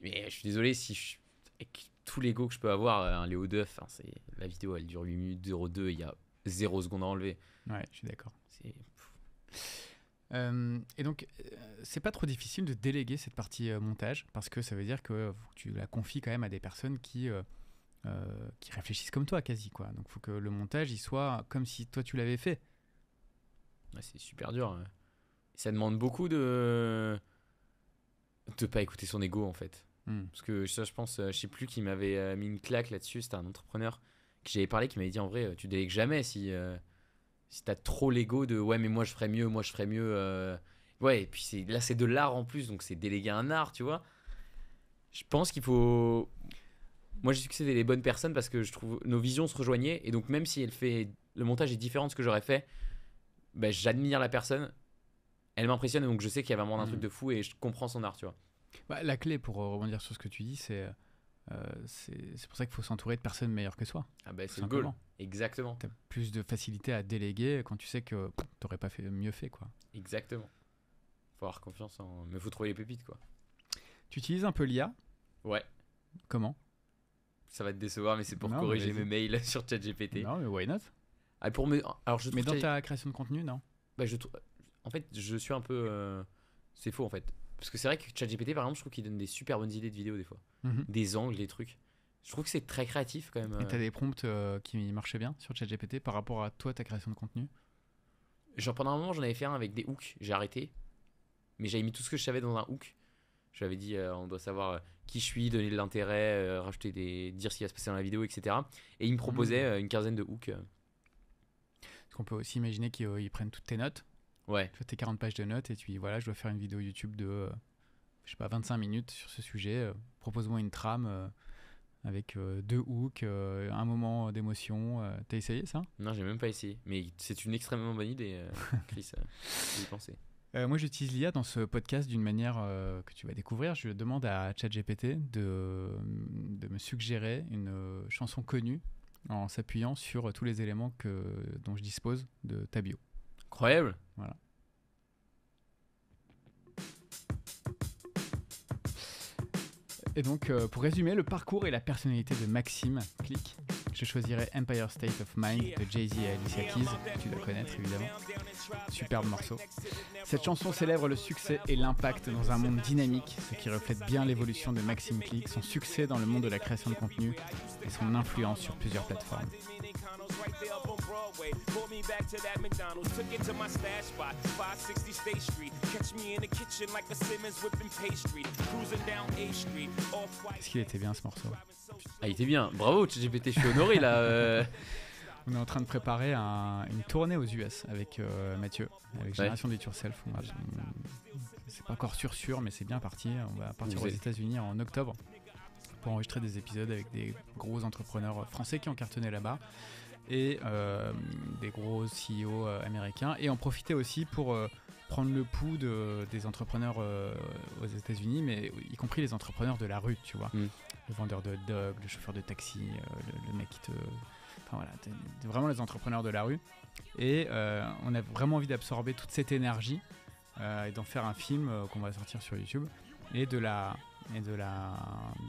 [SPEAKER 1] Mais, je suis désolé si je... Avec tout que je peux avoir, euh, un Léo Duff, c'est la vidéo
[SPEAKER 2] elle dure 8 minutes, 0,2, il y a 0 secondes à enlever. Ouais, je suis d'accord. C'est. Euh, et donc, euh, c'est pas trop difficile de déléguer cette partie euh, montage parce que ça veut dire que, tu la confies quand même à des personnes qui, qui réfléchissent comme toi quasi. Quoi. Donc, il faut que le montage il soit comme si toi tu l'avais fait. c'est super dur. Ça
[SPEAKER 1] demande beaucoup de
[SPEAKER 2] de pas écouter son ego en
[SPEAKER 1] fait. Hmm. Parce que ça, je pense, je sais plus qui m'avait mis une claque là-dessus. C'était un entrepreneur que j'avais parlé qui m'avait dit en vrai, tu délègues jamais si si t'as trop l'ego de ouais, mais moi je ferais mieux, moi je ferais mieux. Euh, ouais, et puis là c'est de l'art en plus, donc c'est déléguer un art, tu vois. Je pense qu'il faut. Moi j'ai succédé les bonnes personnes parce que je trouve nos visions se rejoignaient, et donc même si elle fait. Le montage est différent de ce que j'aurais fait, bah, j'admire la personne, elle m'impressionne, donc je sais qu'il y a vraiment un truc mm. de fou et je comprends son art, tu vois.
[SPEAKER 2] Bah, la clé pour euh, rebondir sur ce que tu dis, c'est euh, euh, c'est pour ça qu'il faut s'entourer de personnes meilleures que soi. Ah ben bah, c'est le goal. Exactement. T'as plus de facilité à déléguer quand tu sais que t'aurais pas fait mieux fait quoi.
[SPEAKER 1] Exactement. Faut avoir confiance en. Mais faut trouver les pépites quoi.
[SPEAKER 2] Tu utilises un peu l'IA Ouais. Comment
[SPEAKER 1] Ça va te décevoir mais c'est pour corriger mes mails sur ChatGPT. Non mais why not ah, pour Alors je. Mais dans ta
[SPEAKER 2] création de contenu non. Bah je
[SPEAKER 1] En fait je suis un peu. Euh, c'est faux en fait. Parce que c'est vrai que ChatGPT, par exemple, je trouve qu'il donne des super bonnes idées de vidéos des fois. Mhm. Des angles, des trucs. Je trouve que c'est très créatif quand même. Et t'as euh. des
[SPEAKER 2] prompts euh, qui marchaient bien sur ChatGPT par rapport à toi, ta création de contenu
[SPEAKER 1] Genre pendant un moment, j'en avais fait un avec des hooks, j'ai arrêté. Mais j'avais mis tout ce que je savais dans un hook. J'avais dit, euh, on doit savoir qui je suis, donner de l'intérêt, rajouter des. dire ce qui va se passer dans la vidéo, etc. Et il me mhm. proposait une quinzaine de hooks. Est-ce
[SPEAKER 2] qu'on peut aussi imaginer qu'ils prennent toutes tes notes Ouais. Tu tes 40 pages de notes et tu voilà, je dois faire une vidéo YouTube de, euh, je sais pas, 25 minutes sur ce sujet. Euh, propose-moi une trame euh, avec deux hooks, un moment d'émotion. T'as essayé ça
[SPEAKER 1] Non, j'ai même pas essayé. Mais c'est une extrêmement bonne idée, Chris,
[SPEAKER 2] moi, j'utilise l'IA dans ce podcast d'une manière que tu vas découvrir. Je demande à ChatGPT de, de me suggérer une chanson connue en s'appuyant sur tous les éléments que, dont je dispose de ta bio. Incroyable. Voilà. Et donc, euh, pour résumer le parcours et la personnalité de Maxime, Click. je choisirais Empire State of Mind de Jay-Z et Alicia Keys, tu dois connaître évidemment. Superbe morceau. Cette chanson célèbre le succès et l'impact dans un monde dynamique, ce qui reflète bien l'évolution de Maxime Click, son succès dans le monde de la création de contenu et son influence sur plusieurs plateformes. Est-ce qu'il était bien ce morceau Ah, il était bien. Bravo, ChatGPT, je suis honoré là. Euh. On est en train de préparer une tournée aux US avec euh, Mathieu, avec Génération ouais. du Yourself. C'est pas encore sûr sûr, mais c'est bien parti. On va partir aux États-Unis en octobre pour enregistrer des épisodes avec des gros entrepreneurs français qui ont cartonné là-bas et euh, des gros CEO euh, américains, et en profiter aussi pour euh, prendre le pouls des entrepreneurs aux États-Unis, mais y compris les entrepreneurs de la rue, tu vois. Mm. Le vendeur de dog, le chauffeur de taxi, le, le, mec qui te. Enfin voilà, vraiment les entrepreneurs de la rue. Et on a vraiment envie d'absorber toute cette énergie et d'en faire un film qu'on va sortir sur YouTube et de la et de la,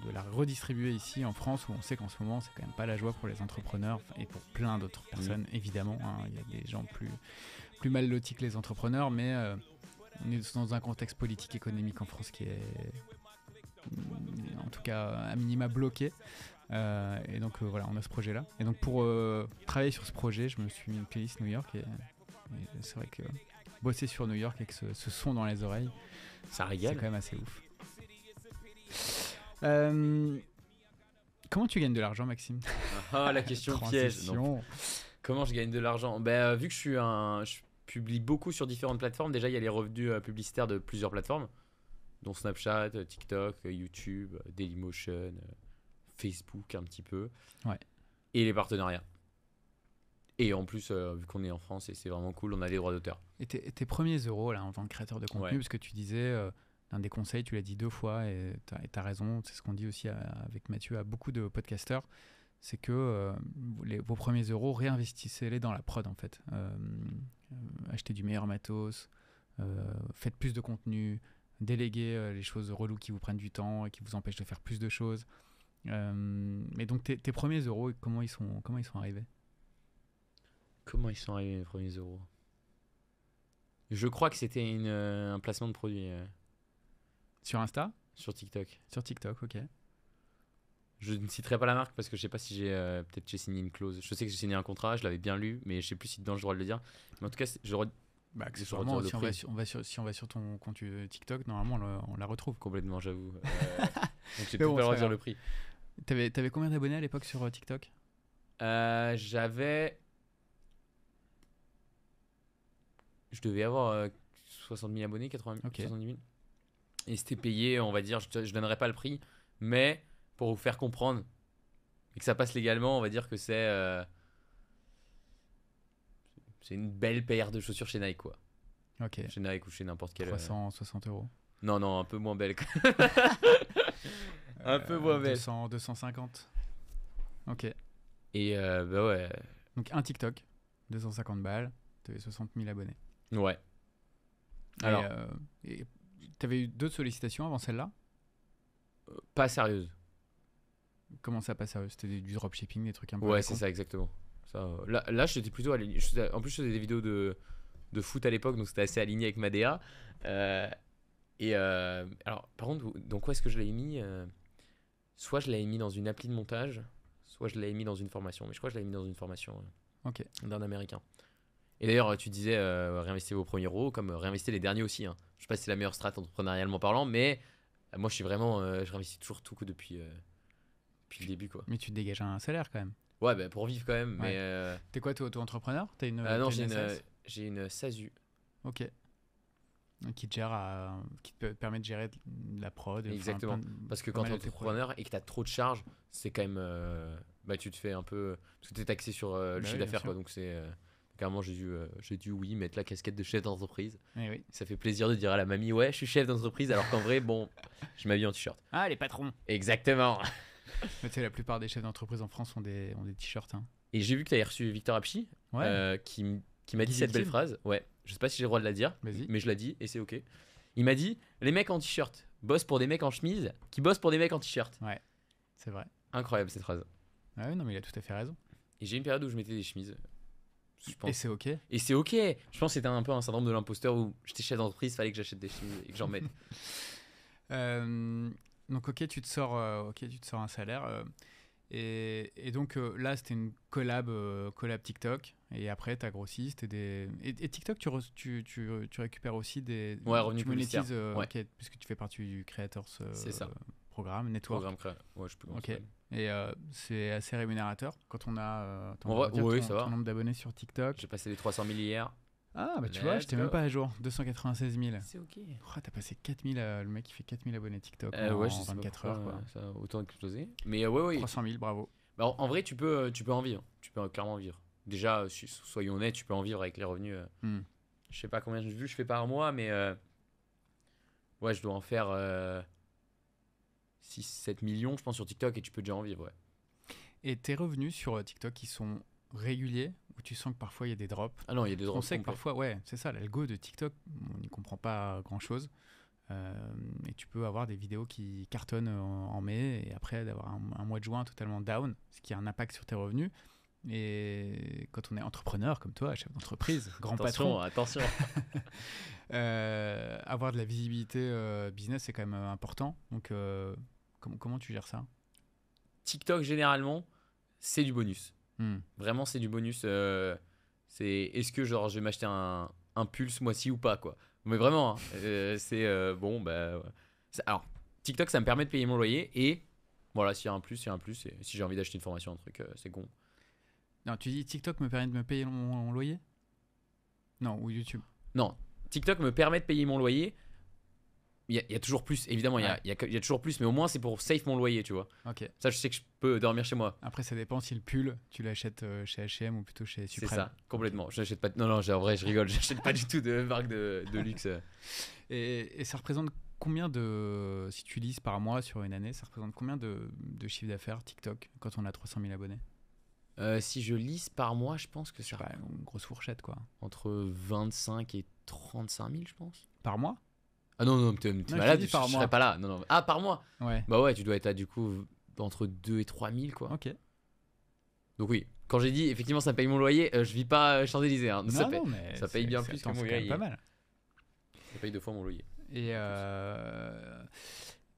[SPEAKER 2] de la redistribuer ici en France où on sait qu'en ce moment c'est quand même pas la joie pour les entrepreneurs et pour plein d'autres personnes évidemment. Hein. Il y a des gens plus, plus mal lotis que les entrepreneurs mais euh, on est dans un contexte politique économique en France qui est en tout cas à minima bloqué. Euh, et donc euh, voilà, on a ce projet là. Et donc pour travailler sur ce projet, je me suis mis une playlist New York et, c'est vrai que bosser sur New York avec ce, ce son dans les oreilles, ça rigole C'est quand même assez ouf. Euh, comment tu gagnes de l'argent, Maxime Ah, la question piège.
[SPEAKER 1] Comment je gagne de l'argent ben, euh, Vu que je suis un. Je publie beaucoup sur différentes plateformes. Déjà, il y a les revenus euh, publicitaires de plusieurs plateformes, dont Snapchat, TikTok, YouTube, Dailymotion, Facebook, un petit peu. Ouais. Et les partenariats. Et en plus, vu qu'on est en France et c'est vraiment cool, on a les droits d'auteur.
[SPEAKER 2] Et tes, premiers euros là, en tant que créateur de contenu, parce que tu disais, un des conseils, tu l'as dit deux fois, et tu as, raison, c'est ce qu'on dit aussi avec Mathieu à beaucoup de podcasteurs, c'est que euh, vos premiers euros, réinvestissez-les dans la prod en fait. Euh, euh, achetez du meilleur matos, faites plus de contenu, déléguez les choses reloues qui vous prennent du temps et qui vous empêchent de faire plus de choses. Mais donc tes, premiers euros, comment ils sont, comment ils sont arrivés
[SPEAKER 1] Comment ils sont arrivés mes premiers euros Je crois que c'était un placement de produit. Sur Insta Sur TikTok. Sur TikTok, ok. Je ne citerai pas la marque parce que je sais pas si j'ai euh, peut-être signé une clause. Je sais que j'ai signé un contrat, je l'avais bien lu, mais je sais plus si j'ai le droit de le dire. Mais en tout cas, je bah, si,
[SPEAKER 2] on va sur, si on va sur ton compte euh, TikTok, normalement on, la retrouve. Complètement, j'avoue. Euh, donc j'ai bon, pas le dire le prix. Tu avais combien d'abonnés à l'époque sur TikTok
[SPEAKER 1] J'avais. Je devais avoir 60 000 abonnés, 80 000, 70 000. Et c'était payé, on va dire, je ne donnerai pas le prix, mais pour vous faire comprendre et que ça passe légalement, on va dire que c'est. Euh, c'est une belle paire de chaussures chez Nike, quoi. Ok. Chez Nike ou chez n'importe quel. 360 euh, euros. Non, non, un peu moins belle.
[SPEAKER 2] un peu euh, moins belle. 250. Ok.
[SPEAKER 1] Et bah ouais.
[SPEAKER 2] Donc un TikTok, 250 balles, tu 60 000 abonnés. Ouais. Alors. euh, et tu avais eu d'autres sollicitations avant celle-là euh, Pas sérieuses. Comment ça, pas sérieuses C'était du dropshipping, des trucs un peu. Ouais, c'est ça, exactement.
[SPEAKER 1] Euh, là, j'étais plutôt. en plus, je faisais des vidéos de, de foot à l'époque, donc c'était assez aligné avec ma DA. Euh, et alors, par contre, donc où est-ce que je l'ai mis Soit je l'ai mis dans une appli de montage, soit je l'ai mis dans une formation. Mais je crois que je l'ai mis dans une formation. ok. D'un américain. Et d'ailleurs, tu disais euh, vos premiers euros, comme euh, réinvestir les derniers aussi. Hein. Je sais pas si c'est la meilleure strat entrepreneurialement parlant, mais euh, moi, je suis vraiment, euh, je réinvestis
[SPEAKER 2] toujours tout coup depuis, depuis le début, quoi. Mais tu te dégages un salaire quand même. Ouais, bah, pour vivre quand même. Mais t'es quoi, toi, auto-entrepreneur T'as une ah Non, j'ai une, j'ai une SASU. Ok. Qui te, gère qui te permet de gérer la prod. Exactement. Parce que quand es entrepreneur
[SPEAKER 1] et que tu as trop de charges, c'est quand même, bah, tu te fais un peu, tout est taxé sur le bah chiffre d'affaires, quoi. Donc c'est Clairement, j'ai dû, euh, dû, oui, mettre la casquette de chef d'entreprise. Eh Ça fait plaisir de dire à la mamie, ouais, je suis chef d'entreprise, alors qu'en vrai, bon, je m'habille en t-shirt.
[SPEAKER 2] Ah, les patrons
[SPEAKER 1] Exactement
[SPEAKER 2] Mais tu sais, la plupart des chefs d'entreprise en France ont des, ont des t-shirts. Hein.
[SPEAKER 1] Et j'ai vu que tu avais reçu Victor Apchi, euh, qui, m'a dit cette belle phrase. Ouais, je sais pas si j'ai le droit de la dire, mais je la dis et c'est ok. Il m'a dit les mecs en t-shirt bossent pour des mecs en chemise qui bossent pour des mecs en t-shirt. Ouais, c'est vrai. Incroyable cette phrase. Ah ouais, non, mais il a tout à fait raison. Et j'ai une période où je mettais des chemises et c'est ok. Et c'est ok. Je pense que c'était un peu un syndrome de l'imposteur où
[SPEAKER 2] j'étais chef d'entreprise, fallait que j'achète des films et que j'en mette. Euh, donc ok, tu te sors, euh, ok, tu te sors un salaire. Euh, et, et, donc là, c'était une collab, collab TikTok. Et après, t'as grossi, c'était des. Et, TikTok, tu, tu, tu, récupères aussi des. Ouais, revenus Tu monétises, puisque tu fais partie du Creators. Programme, network. ouais, je peux. Ok. Et euh, c'est assez rémunérateur quand on a euh, ton, nombre d'abonnés sur TikTok. J'ai passé les 300 000 hier. Ah, bah tu vois, j'étais même pas à jour. 296 000. C'est ok. Tu oh, T'as passé 4 000. Euh, le mec il fait 000 abonnés TikTok euh, en, ouais, en 24 heures. Quoi.
[SPEAKER 1] Ça autant explosé. Mais ouais, ouais. 300 000, bravo. Bah, en, vrai, tu peux, tu peux en vivre. Tu peux clairement en vivre. Déjà, soyons honnêtes, tu peux en vivre avec les revenus. Hmm. Je sais pas combien de vues je fais par mois, mais ouais, je dois en faire 6-7 millions, je pense, sur TikTok et tu peux déjà en vivre. Ouais.
[SPEAKER 2] Et tes revenus sur euh, TikTok, qui sont réguliers ou tu sens que parfois il y a des drops Ah non, il y a des drops. On sait que parfois, ouais, c'est ça, l'algo de TikTok, on n'y comprend pas grand-chose. Euh, et tu peux avoir des vidéos qui cartonnent euh, en, mai et après d'avoir un, mois de juin totalement down, ce qui a un impact sur tes revenus. Et quand on est entrepreneur comme toi, chef d'entreprise, grand patron, attention. avoir de la visibilité business c'est quand même important. Donc comment, tu gères ça TikTok, généralement, c'est du bonus. Hmm. Vraiment,
[SPEAKER 1] c'est du bonus. Euh, c'est est-ce que genre je vais m'acheter un, un pulse mois-ci ou pas quoi. Mais vraiment, hein, euh, c'est euh, bon bah. Alors TikTok, ça me permet de payer mon loyer et voilà, s'il y a un plus, c'est un plus. Et si j'ai envie d'acheter une formation, un truc, c'est con.
[SPEAKER 2] Non, tu dis TikTok me permet de me payer mon, mon loyer Non, ou YouTube
[SPEAKER 1] Non, TikTok me permet de payer mon loyer, il y, a toujours plus, évidemment, il y, a, y, a, toujours plus, mais au moins c'est pour safe mon loyer, tu vois. ok Ça, je sais que je peux dormir chez moi.
[SPEAKER 2] Après, ça dépend si le pull, tu l'achètes euh, chez HM ou plutôt chez Supreme. C'est ça, complètement. Je
[SPEAKER 1] n'achète pas. Non, non, en vrai, je rigole, j'achète pas du tout de marque de, luxe.
[SPEAKER 2] et, ça représente combien de. Si tu lises par mois sur une année, ça représente combien de, de chiffre d'affaires TikTok quand on a 300 000 abonnés euh, si je lis par mois, je pense que c'est une grosse fourchette, quoi. Entre 25 et 35 000, je pense. Par mois
[SPEAKER 1] ah non, non, t'es malade, je, pas là. Ah, par mois Ouais. Bah ouais, tu dois être à du coup entre 2 et 3 000 quoi. Ok. Donc oui, quand j'ai dit effectivement ça paye mon loyer, euh, je vis pas Champs-Élysées. Euh, hein. Non, Ça, paye, ça paye bien plus que pas mal. Ça paye deux fois mon loyer.
[SPEAKER 2] Euh,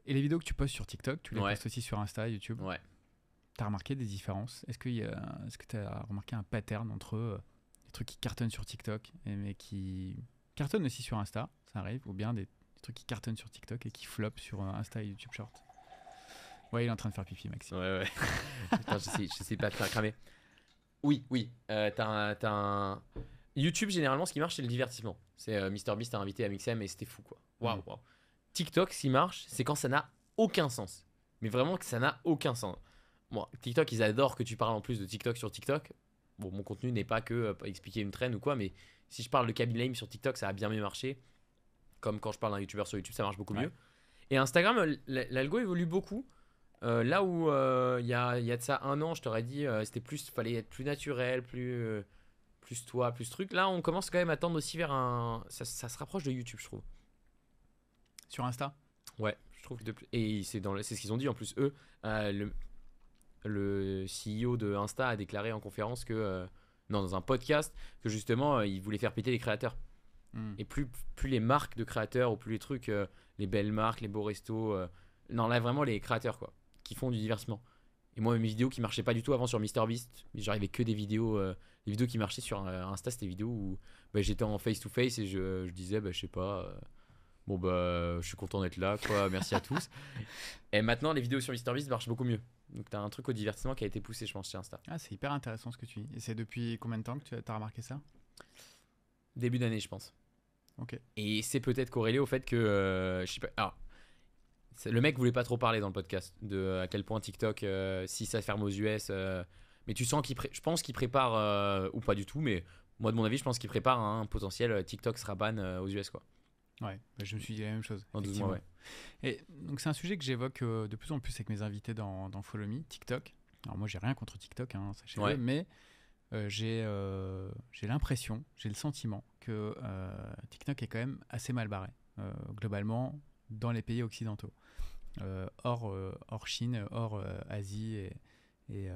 [SPEAKER 2] et, les vidéos que tu postes sur TikTok, tu les postes aussi sur Insta, YouTube Ouais. T'as remarqué des différences Est-ce que est que t'as remarqué un pattern entre les trucs qui cartonnent sur TikTok mais qui cartonnent aussi sur Insta, ça arrive, ou bien des truc truc qui cartonne sur TikTok et qui floppe sur euh, Insta et YouTube Short. Ouais, il est en train de faire pipi,
[SPEAKER 1] Maxime. Ouais, ouais. Attends, j'essaie, sais pas de faire cramer. Oui, oui. Euh, t'as YouTube, généralement, ce qui marche, c'est le divertissement. C'est euh, MrBeast a invité à Mixem et c'était fou, quoi. Waouh, mm. waouh. TikTok, s'il marche, c'est quand ça n'a aucun sens. Mais vraiment que ça n'a aucun sens. Bon, TikTok, ils adorent que tu parles en plus de TikTok sur TikTok. Bon, mon contenu n'est pas que euh, expliquer une traîne ou quoi, mais si je parle de Kaby Lame sur TikTok, ça a bien mieux marché comme quand je parle d'un youtubeur sur YouTube, ça marche beaucoup mieux. Et Instagram, l'algo évolue beaucoup. Euh, là où euh, il y, a, de ça un an, je t'aurais dit, euh, c'était plus, fallait être plus naturel, plus, plus toi, plus truc. Là, on commence quand même à tendre aussi vers un, ça, se rapproche
[SPEAKER 2] de YouTube, je trouve. Sur Insta.
[SPEAKER 1] Ouais, je trouve que et c'est dans, c'est ce qu'ils ont dit en plus eux. le, le CEO de Insta a déclaré en conférence que, non, dans un podcast, que justement, il voulait faire péter les créateurs. Hmm. Et plus, plus les marques de créateurs ou plus les trucs, euh, les belles marques, les beaux restos. Euh, non, là vraiment les créateurs quoi, qui font du divertissement. Et moi, mes vidéos qui marchaient pas du tout avant sur MrBeast, j'arrivais que des vidéos, les euh, vidéos qui marchaient sur Insta, c'était des vidéos où bah, j'étais en face-to-face et je, je, disais, bah, je sais pas, bon bah je suis content d'être là, quoi, merci à tous. Et maintenant, les vidéos sur MrBeast marchent beaucoup mieux. Donc t'as un truc au divertissement qui a été poussé, je pense, chez Insta.
[SPEAKER 2] Ah, c'est hyper intéressant ce que tu dis. Et c'est depuis combien de temps que tu as remarqué ça Début d'année, je pense.
[SPEAKER 1] Et c'est peut-être corrélé au fait que. Euh, je sais pas. le mec voulait pas trop parler dans le podcast de euh, à quel point TikTok, euh, si ça ferme aux US. mais tu sens qu'il. je pense qu'il prépare, ou pas du tout, mais moi, de mon avis, je pense qu'il prépare un potentiel TikTok sera ban aux US, quoi.
[SPEAKER 2] Ouais, je me suis dit la même chose. Et donc, c'est un sujet que j'évoque de plus en plus avec mes invités dans, dans Follow Me, TikTok. Alors, moi, j'ai rien contre TikTok, hein, sachez-le, mais euh, euh, j'ai l'impression, j'ai le sentiment que euh, TikTok est quand même assez mal barré, globalement, dans les pays occidentaux, hors, hors Chine, hors Asie et.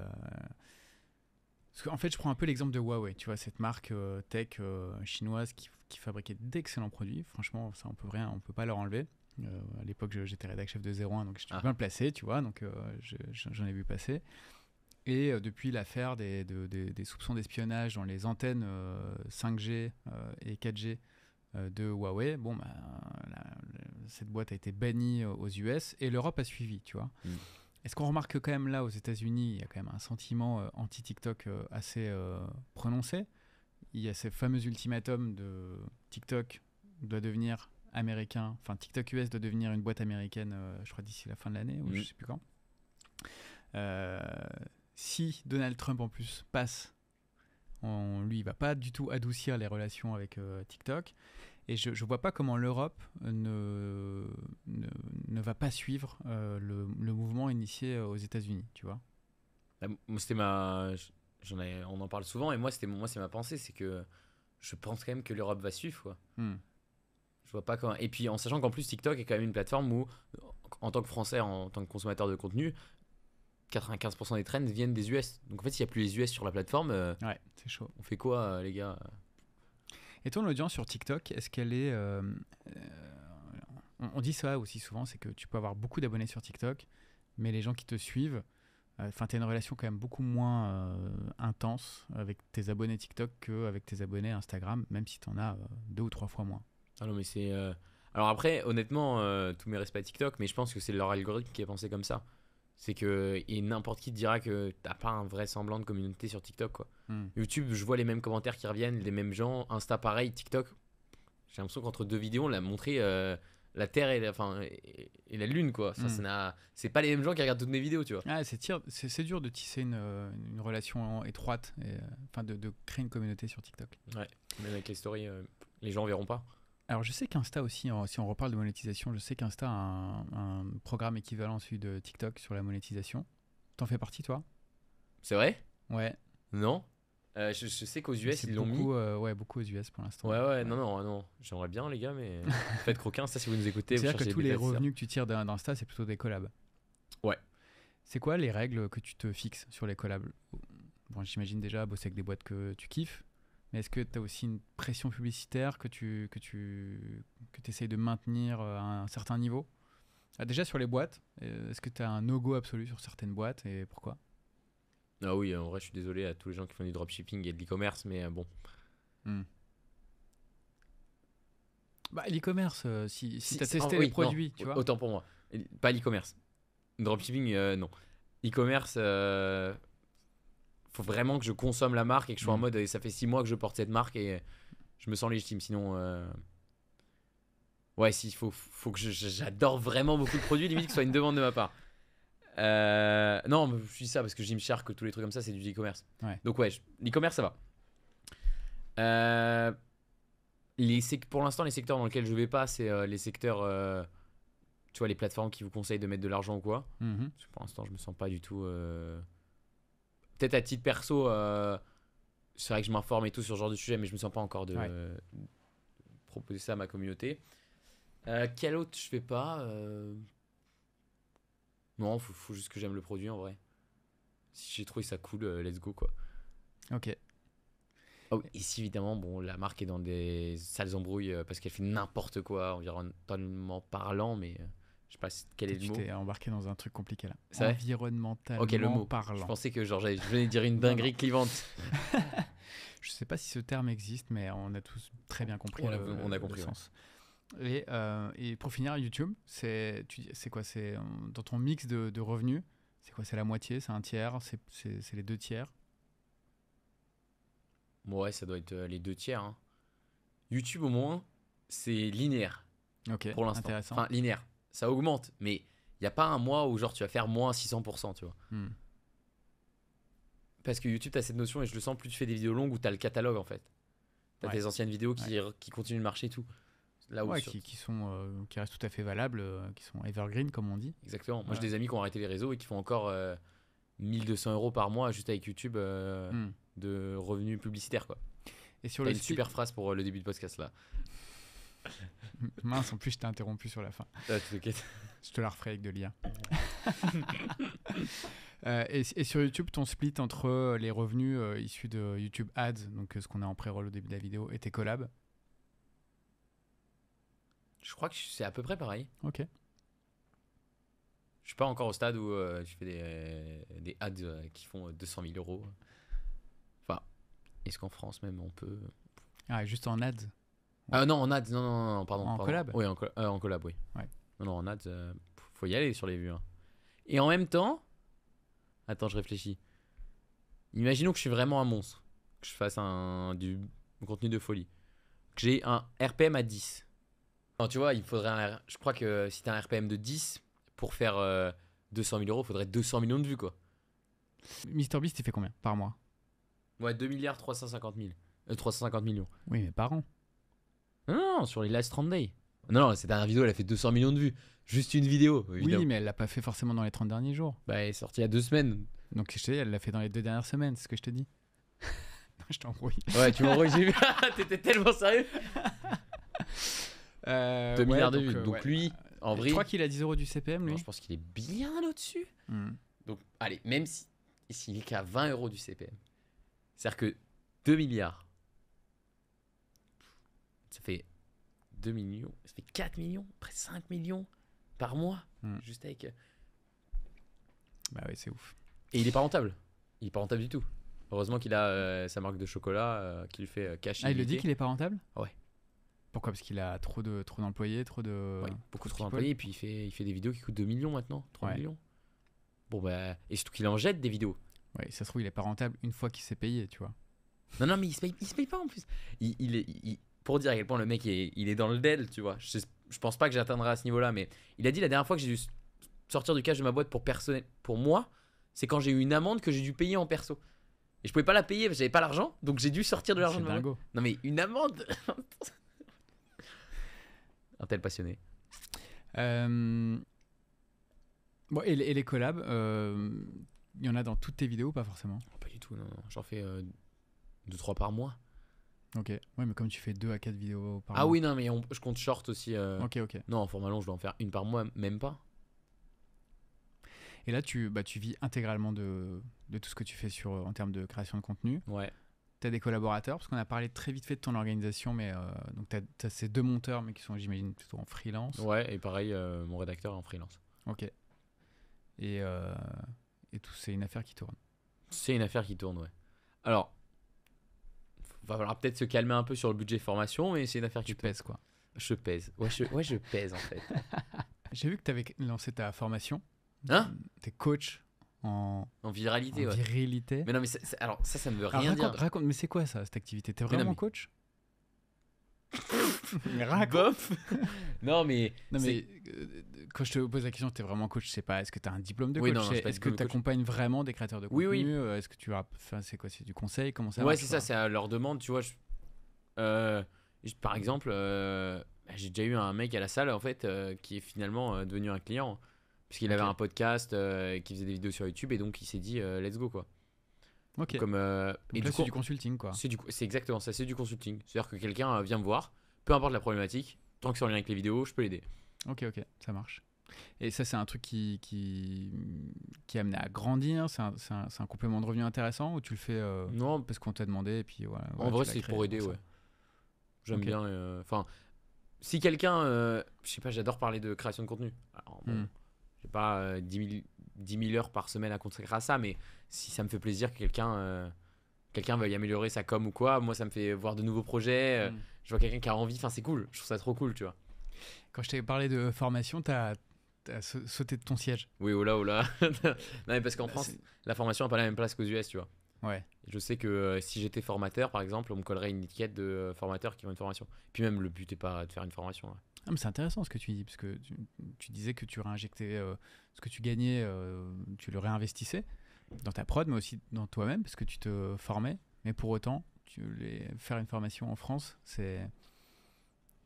[SPEAKER 2] en fait, je prends un peu l'exemple de Huawei, tu vois, cette marque tech chinoise qui, fabriquait d'excellents produits. Franchement, ça, on peut rien, on peut pas leur enlever. à l'époque, j'étais rédacteur chef de 01, donc j'étais ah. bien placé, tu vois, donc j'en ai vu passer. Et euh, depuis l'affaire des, des, soupçons d'espionnage dans les antennes 5G euh, euh, et 4G de Huawei, bon, bah, cette boîte a été bannie aux US et l'Europe a suivi, tu vois. Mm. Est-ce qu'on remarque quand même là, aux États-Unis, il y a quand même un sentiment anti-TikTok assez prononcé Il y a ces fameux ultimatums de TikTok doit devenir américain, enfin TikTok US doit devenir une boîte américaine, je crois d'ici la fin de l'année ou mm. je sais plus quand si Donald Trump en plus passe, on, lui, il va pas du tout adoucir les relations avec euh, TikTok. Et je ne vois pas comment l'Europe ne, ne, va pas suivre euh, le, mouvement initié euh, aux États-Unis, tu vois.
[SPEAKER 1] Bah, c'était ma, j'en on en parle souvent, et moi c'était moi c'est ma pensée, c'est que je pense quand même que l'Europe va suivre, quoi. Hmm. Je vois pas comment. Et puis en sachant qu'en plus TikTok est quand même une plateforme où, en tant que Français, en tant que consommateur de contenu, 95% des trends viennent des US. Donc en fait, s'il n'y a plus les US sur la plateforme, euh,
[SPEAKER 2] ouais, c'est chaud. On fait quoi, euh, les gars euh Et ton audience sur TikTok, est-ce qu'elle est. on, dit ça aussi souvent, c'est que tu peux avoir beaucoup d'abonnés sur TikTok, mais les gens qui te suivent. Enfin, tu as une relation quand même beaucoup moins intense avec tes abonnés TikTok qu'avec tes abonnés Instagram, même si tu en as deux ou trois fois moins. Ah mais
[SPEAKER 1] c'est. Alors après, honnêtement, Tout tous mes respects à TikTok, mais je pense que c'est leur algorithme qui est pensé comme ça. C'est que et n'importe qui te dira que t'as pas un vrai semblant de communauté sur TikTok quoi. Hmm. YouTube, je vois les mêmes commentaires qui reviennent, les mêmes gens. Insta pareil, TikTok. J'ai l'impression qu'entre deux vidéos, on l'a montré euh, la Terre et la, et, la Lune quoi. Ça, hmm. c'est pas les mêmes
[SPEAKER 2] gens qui regardent toutes mes vidéos tu vois. Ah, c'est dur de tisser une, euh, relation étroite, euh, enfin de, créer une communauté sur TikTok.
[SPEAKER 1] Ouais. Même avec les stories, les gens verront pas.
[SPEAKER 2] Alors, je sais qu'Insta aussi, si on reparle de monétisation, je sais qu'Insta a un, programme équivalent celui de TikTok sur la monétisation. T'en fais partie, toi C'est vrai Ouais. Non
[SPEAKER 1] euh, je, sais qu'aux US, ils l'ont mis.
[SPEAKER 2] Euh, ouais, beaucoup aux US pour l'instant. Ouais, ouais,
[SPEAKER 1] non, non, non. J'aimerais bien, les gars, mais faites croquin, ça, si vous nous écoutez. C'est-à-dire que tous les revenus
[SPEAKER 2] que tu tires d'Insta, c'est plutôt des collabs. Ouais. C'est quoi les règles que tu te fixes sur les collabs Bon, j'imagine déjà bosser avec des boîtes que tu kiffes, mais est-ce que tu as aussi une pression publicitaire que tu que tu que essayes de maintenir euh, à un certain niveau ah, Déjà sur les boîtes, euh, est-ce que tu as un no-go absolu sur certaines boîtes et pourquoi
[SPEAKER 1] Ah oui, en vrai, je suis désolé à tous les gens qui font du dropshipping et de l'e-commerce, mais euh, bon. Hmm.
[SPEAKER 2] Bah, l'e-commerce, si, si, tu as testé les produits, tu vois. Autant
[SPEAKER 1] pour moi. Pas l'e-commerce. Dropshipping, non. E-commerce, faut vraiment que je consomme la marque et que je sois en mm. mode eh, ça fait six mois que je porte cette marque et je me sens légitime. Sinon, euh, ouais, si, faut, faut que j'adore vraiment beaucoup de produits, limite que ce soit une demande de ma part. Euh, non, je suis ça parce que cher que tous les trucs comme ça, c'est du e-commerce. Donc, ouais, l'e-commerce, ça va. Euh, les pour l'instant, les secteurs dans lesquels je vais pas, c'est les secteurs, tu vois, les plateformes qui vous conseillent de mettre de l'argent ou quoi. Mm-hmm. Pour l'instant, je me sens pas du tout peut-être à titre perso, euh, c'est vrai que je m'informe et tout sur ce genre de sujet, mais je me sens pas encore de proposer ça à ma communauté. Euh, quel autre je fais pas euh. Non, faut, juste que j'aime le produit en vrai. Si j'ai trouvé ça cool, let's go quoi. Ok. ici, évidemment, bon, la marque est dans des sales embrouilles parce qu'elle fait n'importe quoi environnementalement parlant, mais je sais pas quel est le mot. Tu t'es
[SPEAKER 2] embarqué dans un truc compliqué là. Environnementalement le mot. parlant. Je pensais que genre, je venais dire une dinguerie clivante. je sais pas si ce terme existe, mais on a tous très bien compris. On, a, euh, compris le sens. Et, euh, et, pour finir, YouTube, c'est quoi C'est euh, dans ton mix de, revenus, c'est quoi C'est la moitié C'est un tiers C'est les deux tiers
[SPEAKER 1] Ouais, ça doit être les deux tiers. Hein. YouTube, au moins, c'est linéaire. Ok, pour l'instant. Enfin, linéaire ça augmente. Mais il n'y a pas un mois où genre tu vas faire moins 600%, tu vois. Hmm. Parce que YouTube, tu as cette notion, et je le sens, plus tu fais des vidéos longues où tu as le catalogue en fait. Tu as des anciennes vidéos qui, continuent de marcher et tout. Là où qui,
[SPEAKER 2] sont, euh, restent tout à fait valables, euh, qui sont evergreen comme on dit. Exactement. Moi j'ai des amis qui ont arrêté
[SPEAKER 1] les réseaux et qui font encore 1200 euh, euros par mois juste avec YouTube hmm. de revenus publicitaires quoi. Et une super phrase pour le début de podcast là.
[SPEAKER 2] Mince, en plus, je t'ai interrompu sur la fin. Ah, je te la referai avec de l'IA. Euh, et, sur YouTube, ton split entre euh, les revenus euh, issus de YouTube Ads, donc ce qu'on a en pré-roll au début de la vidéo, et tes collabs Je crois que c'est à peu près pareil. Ok.
[SPEAKER 1] Je suis pas encore au stade où je fais des, des ads qui font 200 000 euros. Enfin, est-ce qu'en France même on peut.
[SPEAKER 2] Ah, juste en ads
[SPEAKER 1] ah non, en ads, non, non, non pardon. En collab Oui, euh, en, collab, oui. Ouais. Non, non, en ads, euh, faut y aller sur les vues. Hein. Et en même temps, attends, je réfléchis. Imaginons que je suis vraiment un monstre, que je fasse un du contenu de folie, que j'ai un RPM à 10. tu vois, il faudrait un, je crois que si t'as un RPM de 10, pour faire 200 000 euros, il faudrait 200 millions de vues, quoi.
[SPEAKER 2] Beast il fait combien par mois Ouais, 2 milliards 350 000.
[SPEAKER 1] 350 millions. Oui, mais par an. Non, sur les Last 30 Days.
[SPEAKER 2] Non, non, cette dernière vidéo, elle a fait 200 millions de vues. Juste une vidéo. Oui, mais elle l'a pas fait forcément dans les 30 derniers jours. Bah, elle est sortie il y a deux semaines. Donc, je te dis, elle l'a fait dans les deux dernières semaines, c'est ce que je te dis. non, je t'embrouille. Ouais, tu m'embrouilles, j'ai vu. T'étais tellement sérieux. 2 euh, milliards de vues. Euh, donc, lui, en vrai. Je crois qu'il a 10 euros du CPM, lui. Non, je pense qu'il est bien au-dessus.
[SPEAKER 1] Hmm. Donc, allez, même s'il si, s'il est qu'à 20 euros du CPM, c'est-à-dire que 2 milliards ça fait 2 millions, ça fait 4 millions, près 5 millions par mois, hmm. juste avec. Euh,
[SPEAKER 2] bah ouais, c'est ouf. Et il est pas rentable.
[SPEAKER 1] Il est pas rentable du tout. Heureusement qu'il a euh, sa marque de chocolat euh, qu'il fait cash. cacher. Ah, il le dit qu'il est
[SPEAKER 2] pas rentable Ouais. Pourquoi Parce qu'il a trop de trop d'employés, trop de. beaucoup trop d'employés, et puis il fait, il fait des vidéos qui coûtent 2 millions maintenant, 3 millions. Bon, bah. Et surtout qu'il en jette des vidéos. Ouais, ça se trouve, il est pas rentable une fois qu'il s'est payé, tu vois.
[SPEAKER 1] Non, non, mais il se paye, il se paye pas en plus. Il, est pour dire à quel point le mec est, il est dans le del tu vois. Je, pense pas que j'atteindrai à ce niveau-là, mais il a dit la dernière fois que j'ai dû sortir du cash de ma boîte pour personnel, pour moi, c'est quand j'ai eu une amende que j'ai dû payer en perso. Et je pouvais pas la payer, j'avais pas l'argent, donc j'ai dû sortir de l'argent de ma boîte. Non mais une amende
[SPEAKER 2] Un tel passionné. Euh, bon, et, les, collabs, euh, il y en a dans toutes tes vidéos pas forcément Pas du tout, non. J'en fais 2-3 euh, par mois. Ok, ouais, mais comme tu fais 2 à 4 vidéos par ah mois. Ah
[SPEAKER 1] oui, non, mais je compte short
[SPEAKER 2] aussi. Euh, ok, ok. Non, en format long, je dois en faire une par mois, même pas. Et là, tu, bah, tu vis intégralement de, de tout ce que tu fais sur, euh, en termes de création de contenu. Ouais. Tu as des collaborateurs, parce qu'on a parlé très vite fait de ton organisation, mais euh, donc tu as, ces deux monteurs, mais qui sont, j'imagine, plutôt en freelance. Ouais,
[SPEAKER 1] et pareil, mon rédacteur est en freelance.
[SPEAKER 2] Ok. Et, et tout, c'est une affaire qui tourne. C'est une
[SPEAKER 1] affaire qui tourne, ouais. Alors, va falloir peut-être se calmer un peu sur le budget formation et essayer d'affaire Tu pèses quoi Je pèse. Ouais, je, ouais, je pèse en fait.
[SPEAKER 2] J'ai vu que tu avais lancé ta formation. Hein T'es coach en,
[SPEAKER 1] en viralité. En virilité. Mais non, mais ça, ça, alors ça, ça me veut rien raconte, dire.
[SPEAKER 2] Raconte, mais c'est quoi ça, cette activité T'es vraiment coach raconte. non mais, non, mais euh, quand je te pose la question, tu es vraiment coach, je sais pas, est-ce que tu as un diplôme de coach Est-ce que tu accompagnes vraiment des créateurs de contenu Oui, oui. Euh, est-ce que tu as enfin, c'est quoi C'est du conseil Comment ça Ouais, c'est ça,
[SPEAKER 1] c'est à leur demande, tu vois. Euh, par exemple, euh, bah, j'ai déjà eu un mec à la salle, en fait, qui est finalement devenu un client, puisqu'il qu'il avait un podcast, qui faisait des vidéos sur YouTube, et donc il s'est dit, let's go, quoi. Ok. Comme, et du c'est du consulting, quoi. C'est, c'est exactement ça, c'est du consulting. C'est-à-dire que quelqu'un vient me voir, peu importe la problématique, tant que c'est en lien avec les vidéos, je peux l'aider.
[SPEAKER 2] Ok, ok, ça marche. Et ça, c'est un truc qui, qui, qui a amené à grandir C'est un, un, complément de revenu intéressant ou tu le fais euh, non. parce qu'on t'a demandé et puis voilà, En vrai, c'est pour aider, ouais.
[SPEAKER 1] J'aime bien. Euh, enfin, si quelqu'un. Euh, je sais pas, j'adore parler de création de contenu. Alors, bon, hmm. j'ai pas 10 000, heures par semaine à consacrer à ça, mais si ça me fait plaisir que quelqu'un. Quelqu'un veuille améliorer sa com ou quoi, moi ça me fait voir de nouveaux projets, hmm. je vois quelqu'un qui a envie, enfin c'est cool, je trouve ça trop cool, tu vois.
[SPEAKER 2] Quand je t'ai parlé de formation, t'as as sauté de ton siège.
[SPEAKER 1] Oui, oula, oh là, oh non, mais parce qu'en ah, France, la formation n'a pas la même place qu'aux US, tu vois. Ouais. Je sais que euh, si j'étais formateur, par exemple, on me collerait une étiquette de euh, formateur qui vend une formation. Puis même, le but n'est pas de faire une formation. Hein.
[SPEAKER 2] Ah, c'est intéressant ce que tu dis, parce que tu, disais que tu réinjectais euh, ce que tu gagnais, tu le réinvestissais dans ta prod, mais aussi dans toi-même, parce que tu te formais. Mais pour autant, faire une formation en France, c'est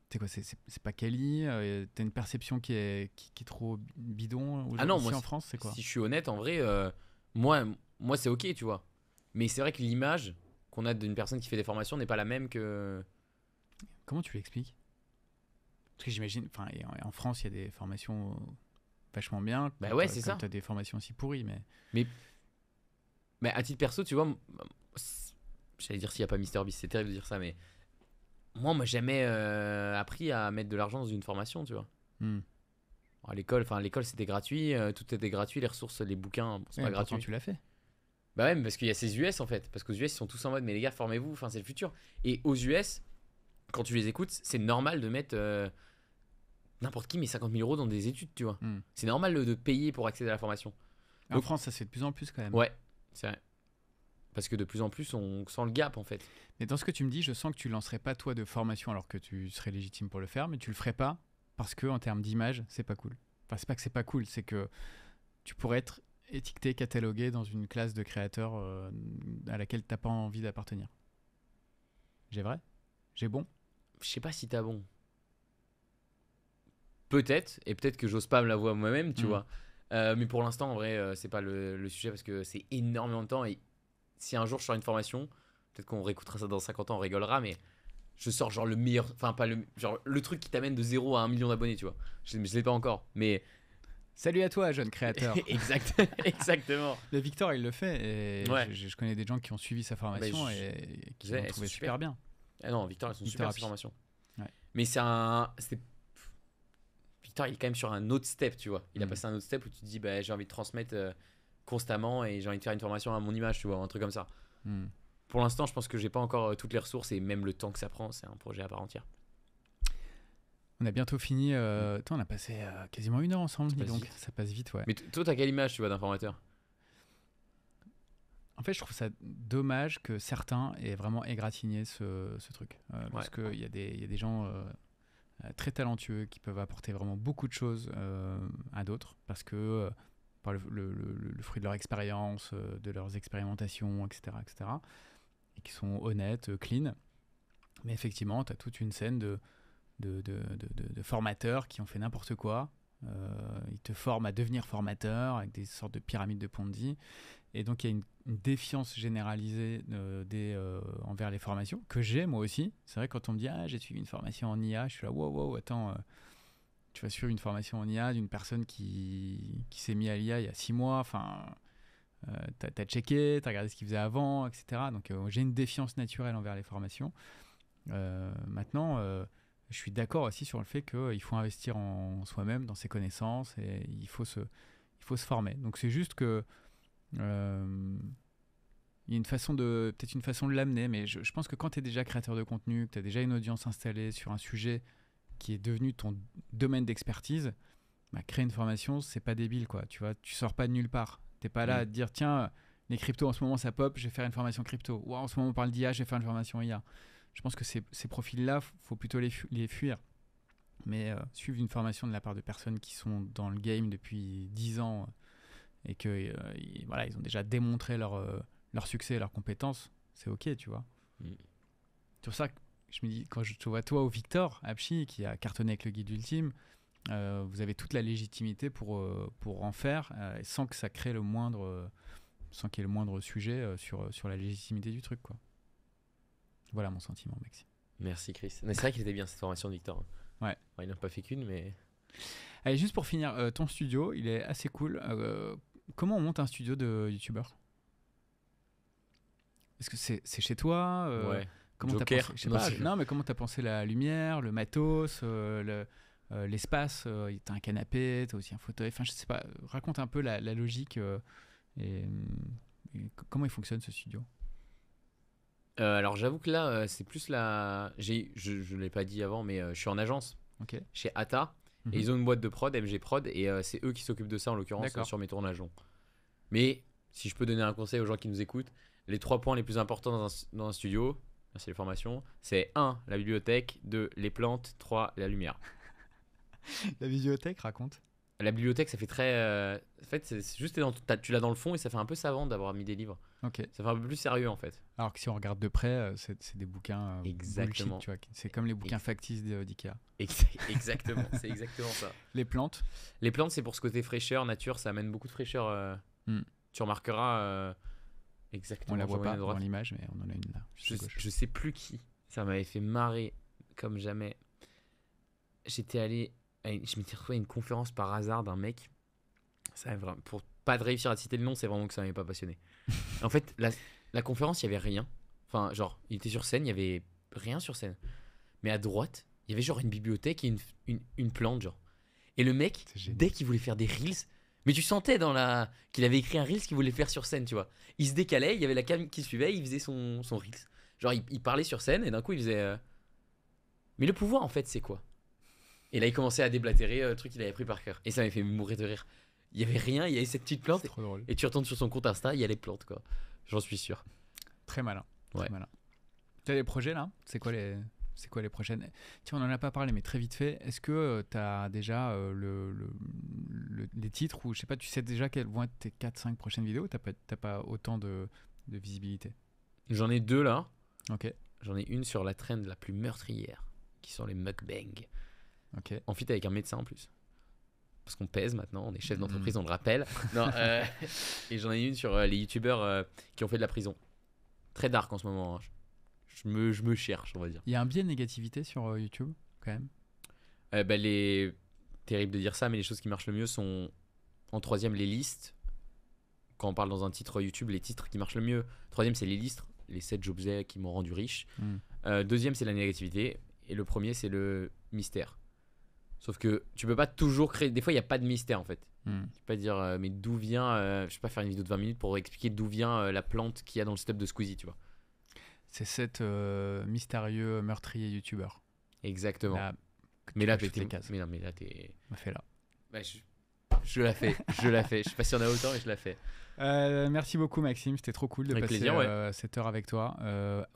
[SPEAKER 2] c'est quoi, c'est pas quali euh, T'as une perception qui est, qui, est trop bidon Ah non, moi, en France, c'est quoi Si je
[SPEAKER 1] suis honnête, en vrai, euh, moi, moi c'est ok, tu vois. Mais c'est vrai que l'image qu'on a
[SPEAKER 2] d'une personne qui fait des formations n'est pas la même que. Comment tu l'expliques Parce que j'imagine, enfin, en France, il y a des formations vachement bien. Bah ouais, c'est ça. T'as des formations aussi pourries, mais. Mais, mais à titre perso, tu vois, j'allais
[SPEAKER 1] dire s'il n'y a pas Beast, c'est terrible de dire ça, mais moi, moi, jamais euh, appris à mettre de l'argent dans une formation, tu vois. Hmm. l'école, enfin, l'école c'était gratuit, euh, tout était gratuit, les ressources, les bouquins, c'est pas gratuit. tu l'as fait. Bah ouais, mais parce qu'il y a ces US en fait, parce qu'aux US ils sont tous en mode, mais les gars, formez-vous, enfin, c'est le futur. Et aux US, quand tu les écoutes, c'est normal de mettre euh, n'importe qui mais 50 000 euros dans des études, tu vois. Hmm. C'est normal de, payer pour accéder à la formation. en France,
[SPEAKER 2] ça c'est de plus en plus quand même. Ouais, c'est vrai. Parce que de plus en plus, on sent le gap en fait. Mais dans ce que tu me dis, je sens que tu lancerais pas toi de formation alors que tu serais légitime pour le faire, mais tu le ferais pas parce que en termes d'image, c'est pas cool. Enfin, c'est pas que c'est pas cool, c'est que tu pourrais être étiqueté, catalogué dans une classe de créateurs euh, à laquelle t'as pas envie d'appartenir. J'ai vrai J'ai bon Je sais pas si t'as bon.
[SPEAKER 1] Peut-être, et peut-être que j'ose pas me l'avouer moi-même, tu hmm. vois. Euh, mais pour l'instant, en vrai, euh, c'est pas le, le, sujet parce que c'est énormément de temps et si un jour je sors une formation, peut-être qu'on réécoutera ça dans 50 ans, on rigolera, mais je sors genre le meilleur, enfin pas le, genre le truc qui t'amène de 0 à 1 million d'abonnés, tu vois. Je, ne l'ai pas encore, mais Salut à toi, jeune créateur. exact,
[SPEAKER 2] exactement. Le Victor, il le fait. je, connais des gens qui ont suivi sa formation bah, et, qui l'ont trouvé super. bien. Ah non, Victor, ils sont super formation.
[SPEAKER 1] Mais c'est un, Victor, il est quand même sur un autre step, tu vois. Il a mm. passé un autre step où tu te dis, bah, j'ai envie de transmettre. Euh, constamment et j'ai envie de faire une formation à mon image, tu vois, un truc comme ça. Hmm. Pour l'instant, je pense que j'ai pas encore euh, toutes les ressources et même le temps que ça prend, c'est un projet à part entière.
[SPEAKER 2] On a bientôt fini. Euh... Hmm. on a passé euh, quasiment une heure ensemble, donc. Ça passe vite, ouais. Mais
[SPEAKER 1] toi, t'as quelle image, tu vois,
[SPEAKER 2] d'informateur En fait, je trouve ça dommage que certains aient vraiment égratigné ce, truc. Euh, parce qu'il y, a des gens très talentueux qui peuvent apporter vraiment beaucoup de choses à d'autres. Parce que le, fruit de leur expérience, euh, de leurs expérimentations, etc., etc., et qui sont honnêtes, euh, clean. Mais effectivement, tu as toute une scène de, de, de, de, formateurs qui ont fait n'importe quoi. Euh, ils te forment à devenir formateur avec des sortes de pyramides de Ponzi. Et donc, il y a une, défiance généralisée des, envers les formations que j'ai moi aussi. C'est vrai, quand on me dit Ah, j'ai suivi une formation en IA, je suis là, wow, wow, attends je suis sûr une formation en IA d'une personne qui, s'est mise à l'IA il y a six mois. Enfin, euh, t'as tu as checké, tu as regardé ce qu'il faisait avant, etc. Donc euh, j'ai une défiance naturelle envers les formations. Euh, maintenant, je suis d'accord aussi sur le fait qu'il faut investir en soi-même, dans ses connaissances, et il faut se, il faut se former. Donc c'est juste que... il y a une façon de, peut-être une façon de l'amener, mais je, je, pense que quand tu es déjà créateur de contenu, que tu as déjà une audience installée sur un sujet, qui est devenu ton domaine d'expertise, bah, créer une formation, c'est pas débile, quoi. Tu vois, tu sors pas de nulle part. T'es pas là mm. à te dire, tiens, les cryptos en ce moment ça pop, je vais faire une formation crypto. Ou en ce moment on parle d'IA, je vais faire une formation IA. Je pense que ces, ces profils-là, faut plutôt les, les fuir. Mais euh, suivre une formation de la part de personnes qui sont dans le game depuis 10 ans euh, et que euh, voilà, ils ont déjà démontré leur, leur succès et leurs compétences, c'est ok, tu vois. Mm. C'est pour ça que je me dis, quand je te vois toi ou Victor Apchi, qui a cartonné avec le guide ultime, euh, vous avez toute la légitimité pour, euh, pour en faire, euh, sans que ça crée le moindre, sans qu'il y ait le moindre sujet sur, sur la légitimité du truc. Quoi. Voilà mon sentiment, Maxime.
[SPEAKER 1] Merci, Chris. Mais c'est vrai qu'il était bien cette formation de Victor. Hein. Ouais. n'en il
[SPEAKER 2] pas fait qu'une, mais. Allez, juste pour finir, ton studio, il est assez cool. comment on monte un studio de youtubeur Est-ce que c'est chez toi Ouais. Comment tu As pensé, mais comment t'as pensé la lumière, le matos, euh, euh, l'espace euh, T'as un canapé, t'as aussi un fauteuil. Enfin, je sais pas. Raconte un peu la, logique et, comment il fonctionne ce studio.
[SPEAKER 1] alors j'avoue que là, c'est plus la... je ne l'ai pas dit avant, mais je suis en agence chez ATA. Et mhm. ils ont une boîte de prod, MG Prod, et c'est eux qui s'occupent de ça en l'occurrence sur mes tournages Mais si je peux donner un conseil aux gens qui nous écoutent, les trois points les plus importants dans un studio, ah, c'est les formations, c'est 1. La bibliothèque, 2. Les plantes, 3. La lumière.
[SPEAKER 2] la bibliothèque raconte
[SPEAKER 1] La bibliothèque, ça fait très. Euh, en fait, c'est juste dans, tu l'as dans le fond et ça fait un peu savant d'avoir mis des livres. Ok. Ça fait un peu plus sérieux en fait.
[SPEAKER 2] Alors que si on regarde de près, euh, c'est des bouquins. Euh, exactement. C'est comme les bouquins factices d'IKEA. exactement, c'est exactement ça. Les plantes Les plantes, c'est pour ce côté fraîcheur, nature, ça amène beaucoup de fraîcheur.
[SPEAKER 1] Hmm. Tu remarqueras Exactement. On la voit pas dans l'image, mais on en a une là. Je, sais plus qui. Ça m'avait fait marrer comme jamais. J'étais allé, je m'étais retrouvé à une conférence par hasard d'un mec. Ça pour pas de réussir à citer le nom, c'est vraiment que ça m'avait pas passionné. en fait, la, la conférence, il y avait rien. Enfin, genre, il était sur scène, il y avait rien sur scène. Mais à droite, il y avait genre une bibliothèque et une, une, une plante, genre. Et le mec, dès qu'il voulait faire des reels, mais tu sentais dans la qu'il avait écrit un Reels qu'il voulait faire sur scène, tu vois. Il se décalait, il y avait la cam qui suivait, il faisait son, son Reels. Genre, il, parlait sur scène et d'un coup, il faisait. Euh, Mais le pouvoir, en fait, c'est quoi Et là, il commençait à déblatérer euh, le truc qu'il avait pris par cœur. Et ça m'avait fait mourir de rire. Il y avait rien, il y avait cette petite plante. Et tu retournes sur son compte Insta, il y a les plantes, quoi. J'en suis sûr. Très malin. Très ouais. malin.
[SPEAKER 2] T'as des projets là C'est quoi les c'est quoi les prochaines Tiens, on n'en a pas parlé, mais très vite fait, est-ce que euh, tu as déjà euh, les titres ou je sais pas, tu sais déjà quelles vont être tes 4-5 prochaines vidéos Tu n'as pas, autant de, visibilité J'en ai deux là. Ok. J'en ai une sur la trend la plus meurtrière, qui sont les mukbangs. Ok.
[SPEAKER 1] En fit avec un médecin en plus. Parce qu'on pèse maintenant, on est chef hmm. d'entreprise, on le rappelle. non, euh, et j'en ai une sur les youtubeurs qui ont fait de la prison. Très dark en ce moment. Hein je me, cherche, on va dire.
[SPEAKER 2] Il y a un biais de négativité sur euh, YouTube, quand même
[SPEAKER 1] euh, bah, les... Terrible de dire ça, mais les choses qui marchent le mieux sont en troisième les listes. Quand on parle dans un titre YouTube, les titres qui marchent le mieux. Troisième, c'est les listes, les 7 objets qui m'ont rendu riche. Hmm. Euh, deuxième, c'est la négativité. Et le premier, c'est le mystère. Sauf que tu peux pas toujours créer. Des fois, il n'y a pas de mystère en fait. Hmm. Je Tu peux pas dire, euh, mais d'où vient. Je je peux pas faire une vidéo de 20 minutes pour expliquer d'où vient la plante qu'il y a dans le step de Squeezie, tu vois.
[SPEAKER 2] C'est cet euh, mystérieux meurtrier youtubeur. Exactement. mais, là, mais, mais, non, mais là, bah, fait là. Bah, je... je... la fais, je la fais. Je sais pas si on a autant, mais je la fais. Euh, merci beaucoup Maxime, c'était trop cool de passer euh, cette heure avec toi.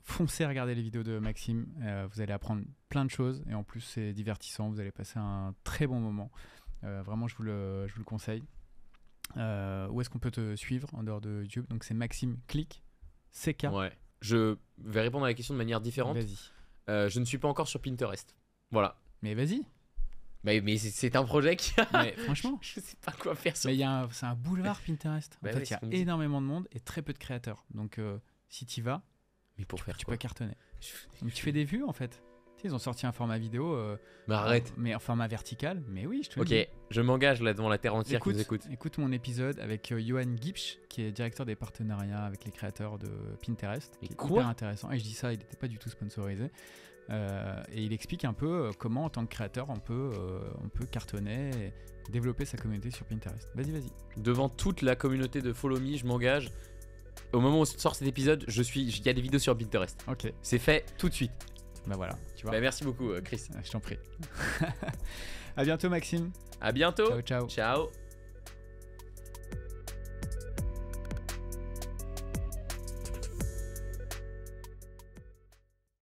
[SPEAKER 2] foncez regarder les vidéos de Maxime, vous allez apprendre plein de choses et en plus c'est divertissant, vous allez passer un très bon moment. vraiment, je vous le, vous le conseille. où est-ce qu'on peut te suivre en dehors de YouTube Donc c'est Maxime Click,
[SPEAKER 1] CK. Ouais je vais répondre à la question de manière différente. Euh, je ne suis pas encore sur Pinterest. Voilà. Mais vas-y. Mais, c'est un projet qui. franchement.
[SPEAKER 2] je sais pas quoi faire sur. Mais c'est un boulevard Pinterest. En bah fait, il y a énormément de monde et très peu de créateurs. Donc, euh, si tu y vas. Mais pour tu, faire tu peux cartonner. tu fais des vues en fait ils ont sorti un format vidéo. Euh, mais arrête. Mais en format vertical. Mais oui, je te le Ok,
[SPEAKER 1] je m'engage là devant la terre entière écoute, écoute.
[SPEAKER 2] Écoute mon épisode avec euh, Johan Gipsch, qui est directeur des partenariats avec les créateurs de Pinterest. Et qui intéressant. Et je dis ça, il n'était pas du tout sponsorisé. Euh, et il explique un peu euh, comment, en tant que créateur, on peut, on peut cartonner et développer sa communauté sur Pinterest. Vas-y,
[SPEAKER 1] vas-y. Devant toute la communauté de Follow Me, je m'engage au moment où sort cet épisode, je suis, il y a des vidéos sur Pinterest. Ok. C'est fait tout de suite. Bah voilà, tu vois. Bah,
[SPEAKER 2] merci beaucoup, euh, Chris. Je t'en prie. à bientôt, Maxime. À bientôt. Ciao, ciao. Ciao.